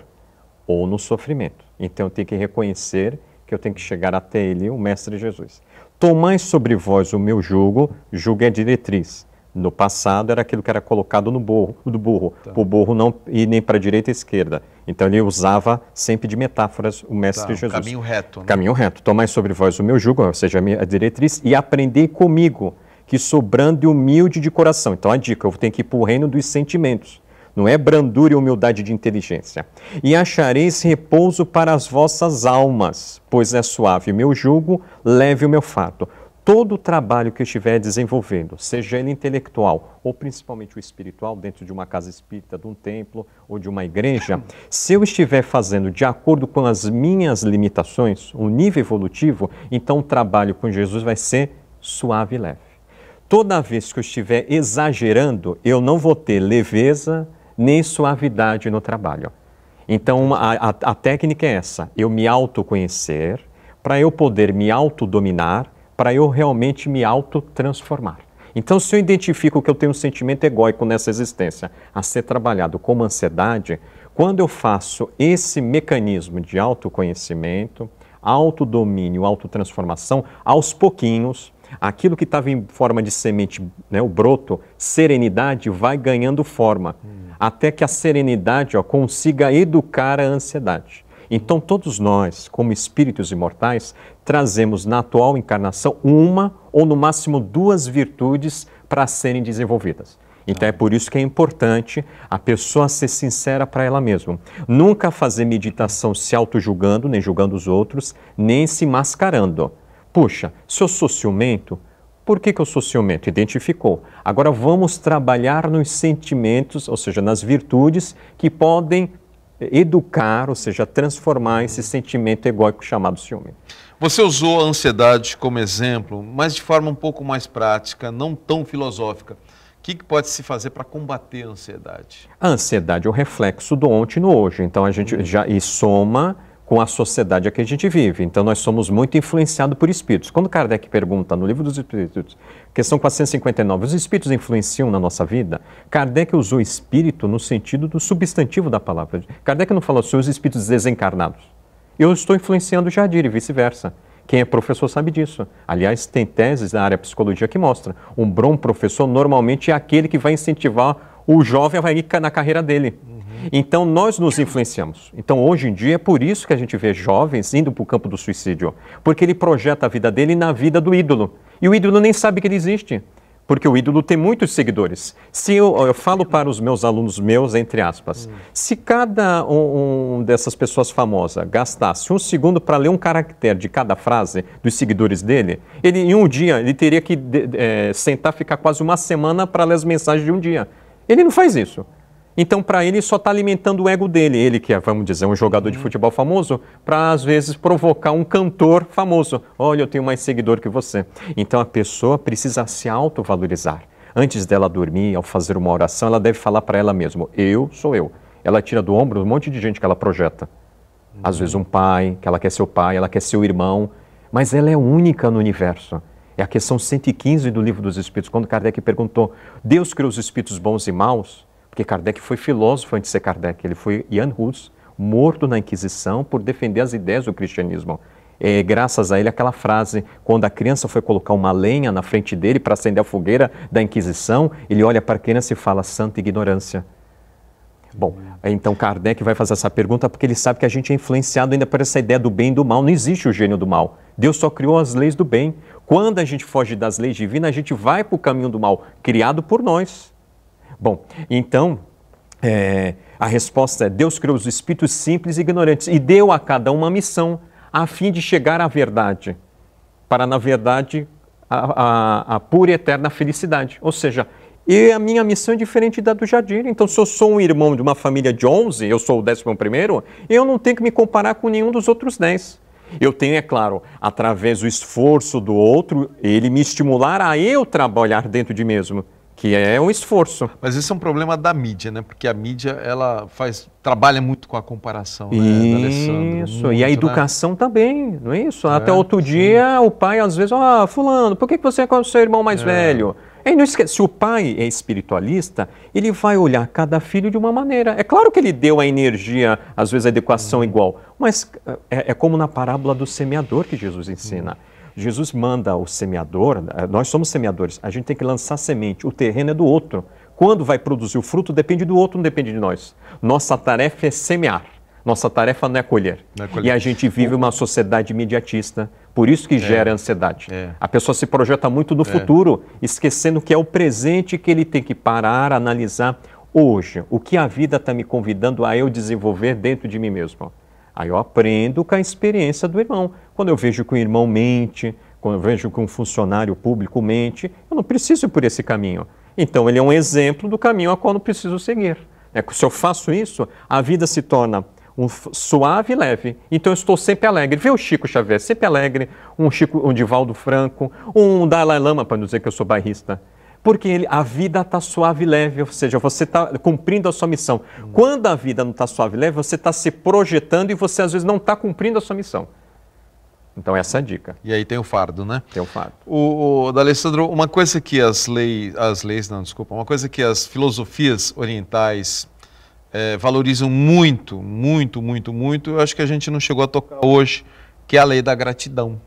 ou no sofrimento. Então eu tenho que reconhecer que eu tenho que chegar até ele, o Mestre Jesus. Tomai sobre vós o meu jugo, jugo é diretriz. No passado era aquilo que era colocado no burro, do burro, tá. o burro não ir nem para a direita e esquerda. Então ele usava sempre de metáforas o mestre tá, Jesus. Caminho reto. Né? Caminho reto. Tomai sobre vós o meu jugo, ou seja, a minha diretriz, e aprendei comigo, que sou brando e humilde de coração. Então a dica, eu tenho que ir para o reino dos sentimentos. Não é brandura e humildade de inteligência. E achareis repouso para as vossas almas, pois é suave o meu jugo, leve o meu fato todo o trabalho que estiver desenvolvendo, seja ele intelectual ou principalmente o espiritual, dentro de uma casa espírita, de um templo ou de uma igreja, se eu estiver fazendo de acordo com as minhas limitações, o um nível evolutivo, então o trabalho com Jesus vai ser suave e leve. Toda vez que eu estiver exagerando, eu não vou ter leveza nem suavidade no trabalho. Então, a, a, a técnica é essa: eu me autoconhecer, para eu poder me autodominar para eu realmente me autotransformar. Então, se eu identifico que eu tenho um sentimento egóico nessa existência a ser trabalhado como ansiedade, quando eu faço esse mecanismo de autoconhecimento, autodomínio, autotransformação, aos pouquinhos, aquilo que estava em forma de semente, né, o broto, serenidade, vai ganhando forma, hum. até que a serenidade ó, consiga educar a ansiedade. Então, todos nós, como espíritos imortais, trazemos na atual encarnação uma ou no máximo duas virtudes para serem desenvolvidas. Então é por isso que é importante a pessoa ser sincera para ela mesma. Nunca fazer meditação se auto-julgando, nem julgando os outros, nem se mascarando. Puxa, se eu sou ciumento, por que, que eu sou ciumento? Identificou. Agora vamos trabalhar nos sentimentos, ou seja, nas virtudes que podem educar, ou seja, transformar esse sentimento egóico chamado ciúme. Você usou a ansiedade como exemplo, mas de forma um pouco mais prática, não tão filosófica. O que, que pode se fazer para combater a ansiedade? A ansiedade é o reflexo do ontem no hoje. Então a gente já e soma com a sociedade a que a gente vive. Então, nós somos muito influenciados por espíritos. Quando Kardec pergunta no Livro dos Espíritos, questão 459, os espíritos influenciam na nossa vida? Kardec usou espírito no sentido do substantivo da palavra. Kardec não falou assim, os espíritos desencarnados. Eu estou influenciando jardim e vice-versa. Quem é professor sabe disso. Aliás, tem teses na área de psicologia que mostra. Um bom professor normalmente é aquele que vai incentivar o jovem a ir na carreira dele. Então nós nos influenciamos. Então hoje em dia é por isso que a gente vê jovens indo para o campo do suicídio, porque ele projeta a vida dele na vida do ídolo. E o ídolo nem sabe que ele existe, porque o ídolo tem muitos seguidores. Se eu, eu falo para os meus alunos meus, entre aspas, se cada um, um dessas pessoas famosas gastasse um segundo para ler um caractere de cada frase dos seguidores dele, ele em um dia ele teria que de, é, sentar, ficar quase uma semana para ler as mensagens de um dia. Ele não faz isso. Então, para ele, só está alimentando o ego dele. Ele que é, vamos dizer, um jogador de uhum. futebol famoso, para às vezes provocar um cantor famoso. Olha, eu tenho mais seguidor que você. Então, a pessoa precisa se autovalorizar. Antes dela dormir, ao fazer uma oração, ela deve falar para ela mesma: Eu sou eu. Ela tira do ombro um monte de gente que ela projeta. Às uhum. vezes, um pai, que ela quer ser o pai, ela quer ser o irmão. Mas ela é única no universo. É a questão 115 do Livro dos Espíritos, quando Kardec perguntou: Deus criou os espíritos bons e maus? Porque Kardec foi filósofo antes de ser Kardec. Ele foi Jan Hus, morto na Inquisição por defender as ideias do cristianismo. É, graças a ele, aquela frase, quando a criança foi colocar uma lenha na frente dele para acender a fogueira da Inquisição, ele olha para a criança e fala: Santa ignorância. Bom, então Kardec vai fazer essa pergunta porque ele sabe que a gente é influenciado ainda por essa ideia do bem e do mal. Não existe o gênio do mal. Deus só criou as leis do bem. Quando a gente foge das leis divinas, a gente vai para o caminho do mal, criado por nós. Bom, então é, a resposta é: Deus criou os espíritos simples e ignorantes e deu a cada uma missão a fim de chegar à verdade, para na verdade a, a, a pura e eterna felicidade. Ou seja, e a minha missão é diferente da do Jadir. Então, se eu sou um irmão de uma família de 11, eu sou o 11, eu não tenho que me comparar com nenhum dos outros 10. Eu tenho, é claro, através do esforço do outro, ele me estimular a eu trabalhar dentro de mim mesmo que é um esforço. Mas isso é um problema da mídia, né? Porque a mídia ela faz trabalha muito com a comparação, né, Isso. Muito, e a né? educação né? também, não é isso? É, Até outro sim. dia o pai às vezes, ah, fulano, por que você é com o seu irmão mais é. velho? E não esquece, se o pai é espiritualista, ele vai olhar cada filho de uma maneira. É claro que ele deu a energia, às vezes a adequação hum. igual, mas eh, é, é, como na parábola do semeador que Jesus ensina. Hum Jesus manda o semeador, eh, nós somos semeadores, a gente tem que lançar semente, o terreno é do outro. Quando vai produzir o fruto depende do outro, não depende de nós. Nossa tarefa é semear, nossa tarefa não é colher. Não é colher. E a gente vive uma sociedade imediatista, por isso que é. gera ansiedade. É. A pessoa se projeta muito no é. futuro, esquecendo que é o presente que ele tem que parar, analisar hoje, o que a vida está me convidando a eu desenvolver dentro de mim mesmo. Aí eu aprendo com a experiência do irmão. Quando eu vejo que o irmão mente, quando eu vejo que um funcionário público mente, eu não preciso ir por esse caminho. Então ele é um exemplo do caminho a qual eu preciso seguir. É se eu faço isso, a vida se torna um suave e leve. Então eu estou sempre alegre. Vê o Chico Xavier, sempre alegre, um Chico, um Divaldo Franco, um Dalai Lama, para não dizer que eu sou bairrista porque ele, a vida está suave e leve, ou seja, você está cumprindo a sua missão. Hum. Quando a vida não está suave e leve, você está se projetando e você às vezes não está cumprindo a sua missão. Então essa é a dica. E aí tem o fardo, né? Tem o fardo. O, o Alessandro, uma coisa que as leis, as leis não, desculpa, uma coisa que as filosofias orientais é, valorizam muito, muito, muito, muito, eu acho que a gente não chegou a tocar hoje, que é a lei da gratidão.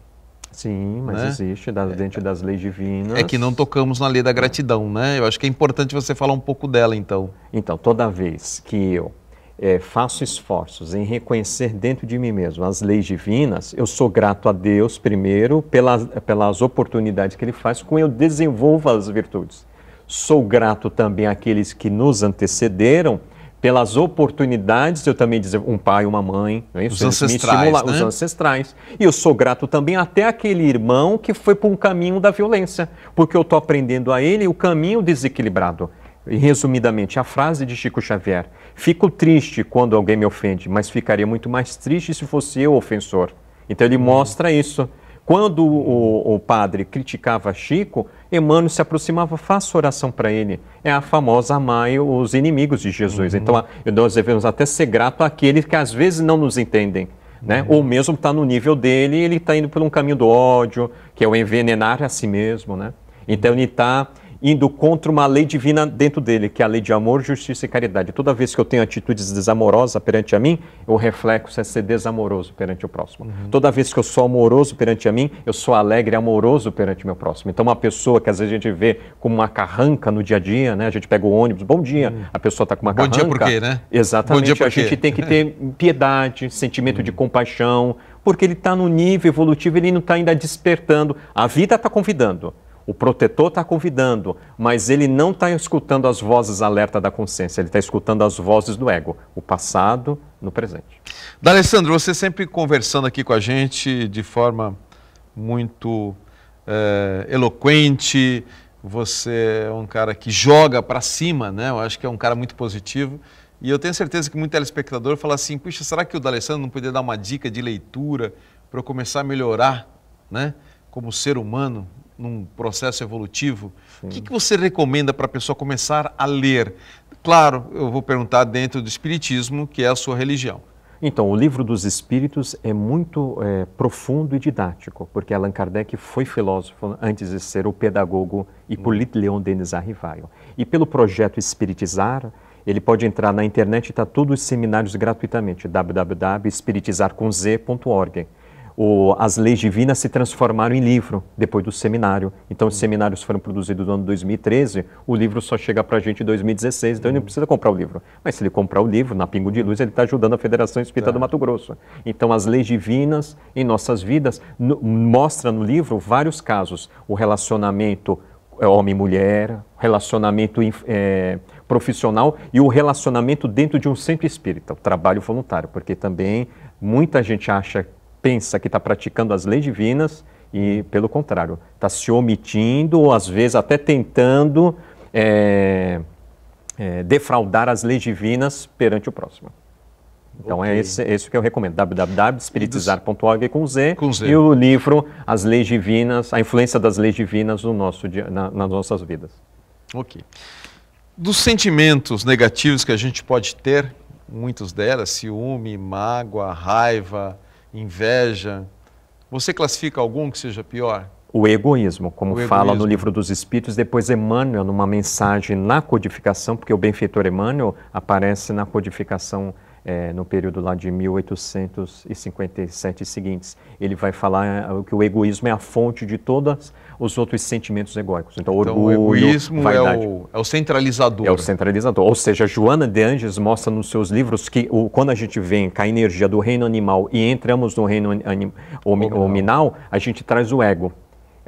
Sim, mas né? existe, das, é, dentro das leis divinas. É que não tocamos na lei da gratidão, né? Eu acho que é importante você falar um pouco dela, então. Então, toda vez que eu é, faço esforços em reconhecer dentro de mim mesmo as leis divinas, eu sou grato a Deus, primeiro, pelas, pelas oportunidades que Ele faz com eu desenvolva as virtudes. Sou grato também àqueles que nos antecederam pelas oportunidades, eu também dizer um pai, uma mãe, né? os, ancestrais, né? os ancestrais. E eu sou grato também até aquele irmão que foi por um caminho da violência, porque eu estou aprendendo a ele o caminho desequilibrado. E, resumidamente, a frase de Chico Xavier: Fico triste quando alguém me ofende, mas ficaria muito mais triste se fosse eu o ofensor. Então ele hum. mostra isso quando o, o padre criticava Chico, Emmanuel se aproximava, faça oração para ele. É a famosa amai os inimigos de Jesus. Uhum. Então, nós devemos até ser grato àqueles que às vezes não nos entendem. Né? Uhum. Ou mesmo está no nível dele, ele está indo por um caminho do ódio, que é o envenenar a si mesmo. Né? Então, ele está indo contra uma lei divina dentro dele, que é a lei de amor, justiça e caridade. Toda vez que eu tenho atitudes desamorosas perante a mim, eu reflexo é ser desamoroso perante o próximo. Uhum. Toda vez que eu sou amoroso perante a mim, eu sou alegre e amoroso perante o meu próximo. Então, uma pessoa que às vezes a gente vê como uma carranca no dia a dia, né? A gente pega o ônibus, bom dia, uhum. a pessoa está com uma bom carranca. Bom dia por quê, né? Exatamente. Bom dia por a gente tem que ter piedade, sentimento uhum. de compaixão, porque ele está no nível evolutivo, ele não está ainda despertando. A vida está convidando. O protetor está convidando, mas ele não está escutando as vozes alerta da consciência, ele está escutando as vozes do ego, o passado no presente. D'Alessandro, você sempre conversando aqui com a gente de forma muito é, eloquente, você é um cara que joga para cima, né? Eu acho que é um cara muito positivo. E eu tenho certeza que muito telespectador fala assim, puxa, será que o D'Alessandro não poderia dar uma dica de leitura para eu começar a melhorar, né? Como ser humano, num processo evolutivo, Sim. o que, que você recomenda para a pessoa começar a ler? Claro, eu vou perguntar dentro do Espiritismo, que é a sua religião. Então, o livro dos Espíritos é muito é, profundo e didático, porque Allan Kardec foi filósofo antes de ser o pedagogo Hippolyte Leon Denis Arrivaio. E pelo projeto Espiritizar, ele pode entrar na internet e está todos os seminários gratuitamente, www.espiritizarcomz.org o, as leis divinas se transformaram em livro depois do seminário. Então, os seminários foram produzidos no ano 2013, o livro só chega para a gente em 2016, então ele não precisa comprar o livro. Mas se ele comprar o livro, na Pingo de Luz, ele está ajudando a Federação Espírita do tá. Mato Grosso. Então, as leis divinas em nossas vidas no, mostra no livro vários casos. O relacionamento é, homem-mulher, relacionamento é, profissional e o relacionamento dentro de um centro espírita, o trabalho voluntário, porque também muita gente acha pensa que está praticando as leis divinas e, pelo contrário, está se omitindo ou às vezes até tentando é, é, defraudar as leis divinas perante o próximo. Então é okay. é esse, isso que eu recomendo, www.espiritizar.org com, Z, com Z e o livro As Leis Divinas, a influência das leis divinas no nosso, na, nas nossas vidas. Ok. Dos sentimentos negativos que a gente pode ter, muitos delas, ciúme, mágoa, raiva, inveja. Você classifica algum que seja pior? O egoísmo, como o fala no livro dos Espíritos, depois Emmanuel, numa mensagem na codificação, porque o benfeitor Emmanuel aparece na codificação é, no período lá de 1857 e seguintes. Ele vai falar é, que o egoísmo é a fonte de todas os outros sentimentos egóicos. Então, então orgulho, o egoísmo vaidade. É, o, é o centralizador. É o centralizador. Ou seja, Joana de Anges mostra nos seus livros que o, quando a gente vem com a energia do reino animal e entramos no reino animal hominal, a gente traz o ego.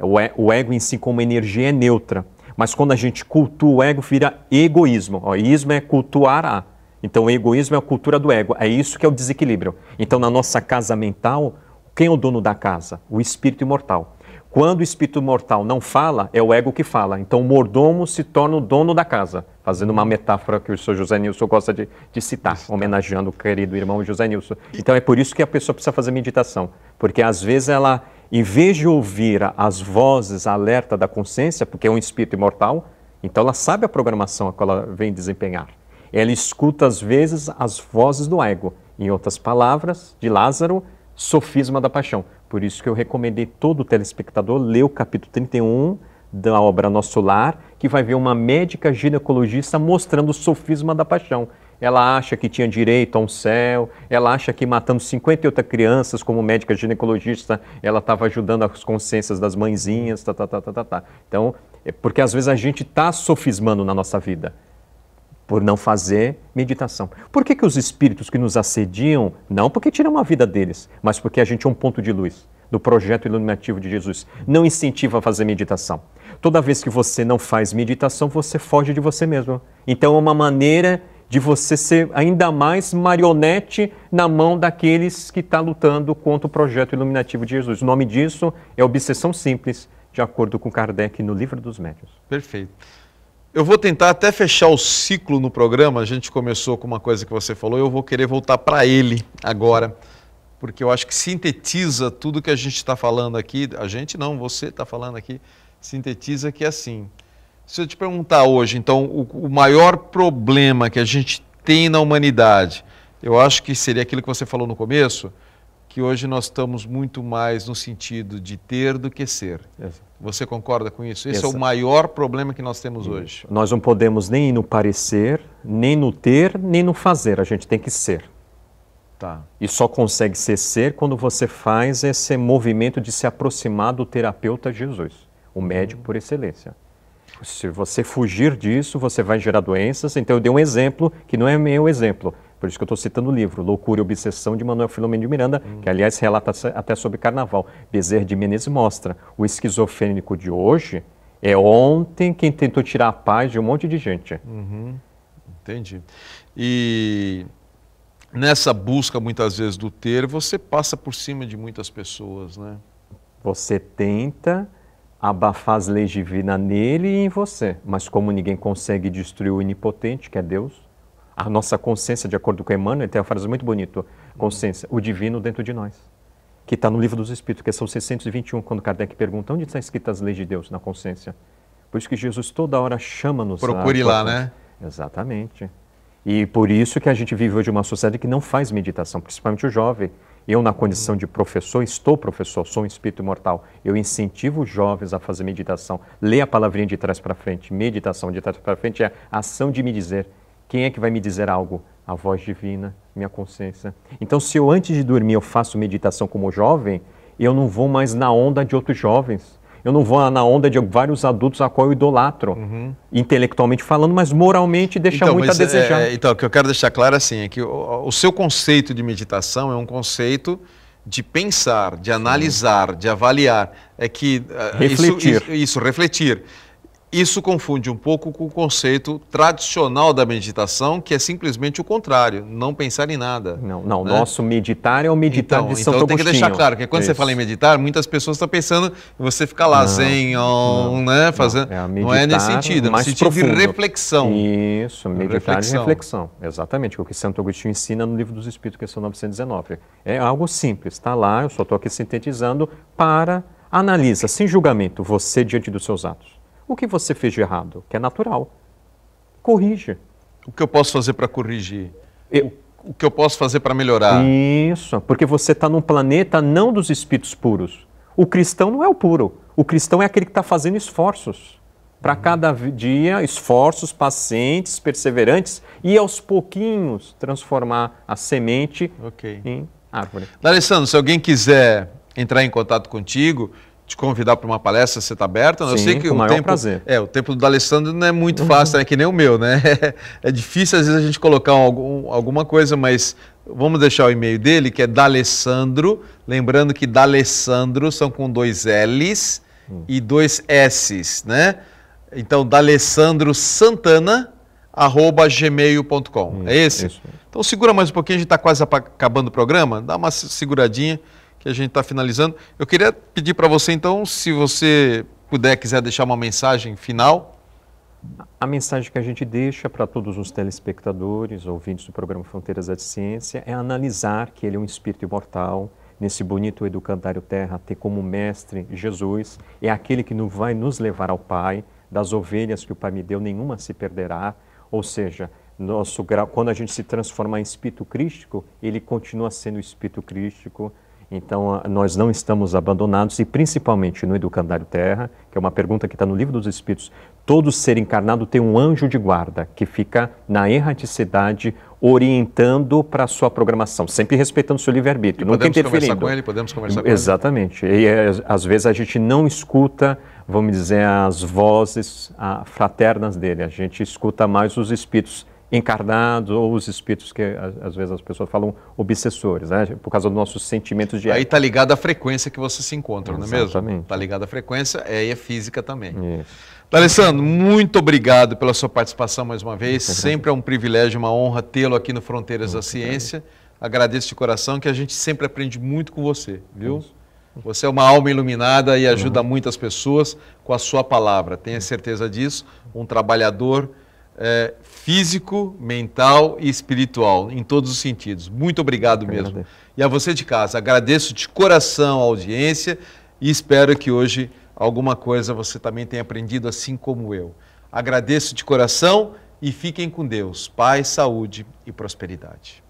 O, e, o ego em si como energia é neutra. Mas quando a gente cultua o ego, vira egoísmo. O egoísmo é cultuar a. Então, o egoísmo é a cultura do ego. É isso que é o desequilíbrio. Então, na nossa casa mental, quem é o dono da casa? O espírito imortal. Quando o espírito mortal não fala, é o ego que fala. Então o mordomo se torna o dono da casa, fazendo uma metáfora que o senhor José Nilson gosta de, de citar, Isso. homenageando o querido irmão José Nilson. Então é por isso que a pessoa precisa fazer meditação, porque às vezes ela, em vez de ouvir as vozes alerta da consciência, porque é um espírito imortal, então ela sabe a programação a qual ela vem desempenhar. Ela escuta às vezes as vozes do ego. Em outras palavras, de Lázaro, Sofisma da Paixão. Por isso que eu recomendei todo telespectador ler o capítulo 31 da obra Nosso Lar, que vai ver uma médica ginecologista mostrando o sofisma da paixão. Ela acha que tinha direito a um céu, ela acha que matando 58 crianças como médica ginecologista, ela estava ajudando as consciências das mãezinhas, tá, tá, tá, tá, tá, tá. Então, é porque às vezes a gente está sofismando na nossa vida por não fazer meditação. Por que, que os espíritos que nos assediam, não porque tiram a vida deles, mas porque a gente é um ponto de luz do projeto iluminativo de Jesus, não incentiva a fazer meditação? Toda vez que você não faz meditação, você foge de você mesmo. Então é uma maneira de você ser ainda mais marionete na mão daqueles que está lutando contra o projeto iluminativo de Jesus. O nome disso é obsessão simples, de acordo com Kardec no Livro dos Médios. Perfeito. Eu vou tentar até fechar o ciclo no programa. A gente começou com uma coisa que você falou, eu vou querer voltar para ele agora, porque eu acho que sintetiza tudo que a gente está falando aqui. A gente não, você está falando aqui, sintetiza que é assim. Se eu te perguntar hoje, então, o, o maior problema que a gente tem na humanidade, eu acho que seria aquilo que você falou no começo, que hoje nós estamos muito mais no sentido de ter do que ser. Exato. Você concorda com isso? Esse Exato. é o maior problema que nós temos hoje. Nós não podemos nem ir no parecer, nem no ter, nem no fazer. A gente tem que ser. Tá. E só consegue ser ser quando você faz esse movimento de se aproximar do terapeuta Jesus, o médico por excelência. Se você fugir disso, você vai gerar doenças. Então, eu dei um exemplo que não é meu exemplo. Por isso que eu estou citando o livro, Loucura e Obsessão, de Manuel Filomeno de Miranda, hum. que, aliás, relata até sobre carnaval. Bezerra de Menezes mostra, o esquizofrênico de hoje é ontem quem tentou tirar a paz de um monte de gente. Uhum. Entendi. E nessa busca, muitas vezes, do ter, você passa por cima de muitas pessoas, né? Você tenta abafar as leis divinas nele e em você. Mas como ninguém consegue destruir o onipotente, que é Deus, a nossa consciência, de acordo com Emmanuel, tem uma frase muito bonita, consciência, o divino dentro de nós, que está no Livro dos Espíritos, que é são 621, quando Kardec pergunta onde estão escritas as leis de Deus na consciência. Por isso que Jesus toda hora chama-nos. Procure a... lá, né? Exatamente. E por isso que a gente vive hoje uma sociedade que não faz meditação, principalmente o jovem. Eu, na condição de professor, estou professor, sou um espírito imortal. Eu incentivo os jovens a fazer meditação. Lê a palavrinha de trás para frente. Meditação de trás para frente é ação de me dizer. Quem é que vai me dizer algo? A voz divina, minha consciência. Então, se eu antes de dormir eu faço meditação como jovem, eu não vou mais na onda de outros jovens. Eu não vou na onda de vários adultos a qual eu idolatro, uhum. intelectualmente falando, mas moralmente deixa então, muito a é, desejar. É, então, o que eu quero deixar claro é assim, é que o, o seu conceito de meditação é um conceito de pensar, de analisar, de avaliar, é que ah, refletir. Isso, isso, isso refletir. Isso confunde um pouco com o conceito tradicional da meditação, que é simplesmente o contrário, não pensar em nada. Não, não. Né? Nosso meditar é o meditar então, de São então Agostinho. Então tem que deixar claro que quando Isso. você fala em meditar, muitas pessoas estão pensando você ficar lá não, zen, on, não, né, fazendo. Não é, meditar, não é nesse sentido, é no sentido profundo. É de reflexão. Isso, meditar reflexão. de reflexão. Exatamente, o que Santo Agostinho ensina no Livro dos Espíritos, que é 919. É algo simples, está lá, eu só estou aqui sintetizando para analisa sem julgamento você diante dos seus atos o que você fez de errado, que é natural. Corrige. O que eu posso fazer para corrigir? Eu... O, que eu posso fazer para melhorar? Isso, porque você está num planeta não dos espíritos puros. O cristão não é o puro. O cristão é aquele que está fazendo esforços. Para uhum. cada dia, esforços pacientes, perseverantes e aos pouquinhos transformar a semente okay. em árvore. Alessandro, se alguém quiser entrar em contato contigo, te convidar para uma palestra, você está aberta. eu sei que o tempo, prazer. É, o tempo do Alessandro não é muito uhum. fácil, né? que nem o meu, né? É difícil às vezes a gente colocar alguma coisa, mas vamos deixar o e-mail dele, que é D'Alessandro. Lembrando que D'Alessandro são com dois L's hum. e dois S's, né? Então, D'Alessandro Santana, arroba gmail.com. Hum, é esse? Isso. Então segura mais um pouquinho, a gente está quase acabando o programa, dá uma seguradinha que a gente está finalizando. Eu queria pedir para você, então, se você puder, quiser deixar uma mensagem final. A mensagem que a gente deixa para todos os telespectadores, ouvintes do programa Fronteiras da Ciência, é analisar que ele é um espírito imortal, nesse bonito educandário terra, ter como mestre Jesus, é aquele que não vai nos levar ao Pai, das ovelhas que o Pai me deu, nenhuma se perderá, ou seja, nosso quando a gente se transformar em espírito crístico, ele continua sendo espírito crístico, então, ah, nós não estamos abandonados e, principalmente no Educandário Terra, que é uma pergunta que está no Livro dos Espíritos, todo ser encarnado tem um anjo de guarda que fica na erraticidade orientando para a sua programação, sempre respeitando o seu livre-arbítrio, nunca interferindo. Podemos conversar com ele, podemos conversar com Exatamente. ele. Exatamente. E eh, às vezes a gente não escuta, vamos dizer, as vozes ah, fraternas dele, a gente escuta mais os espíritos encarnados ou os espíritos que às vezes as pessoas falam obsessores, né? Por causa dos nossos sentimentos de. Aí está ligado à frequência que você se encontra, Exatamente. não é mesmo? Está ligado à frequência, é, e é física também. Isso. Alessandro, muito obrigado pela sua participação mais uma vez. Sempre é um privilégio, uma honra tê-lo aqui no Fronteiras muito da Ciência. Agradeço de coração que a gente sempre aprende muito com você, viu? Isso. Você é uma alma iluminada e ajuda uhum. muitas pessoas com a sua palavra. Tenha certeza disso. Um trabalhador é, físico, mental e espiritual, em todos os sentidos. Muito obrigado mesmo. E a você de casa, agradeço de coração a audiência e espero que hoje alguma coisa você também tenha aprendido, assim como eu. Agradeço de coração e fiquem com Deus. Paz, saúde e prosperidade.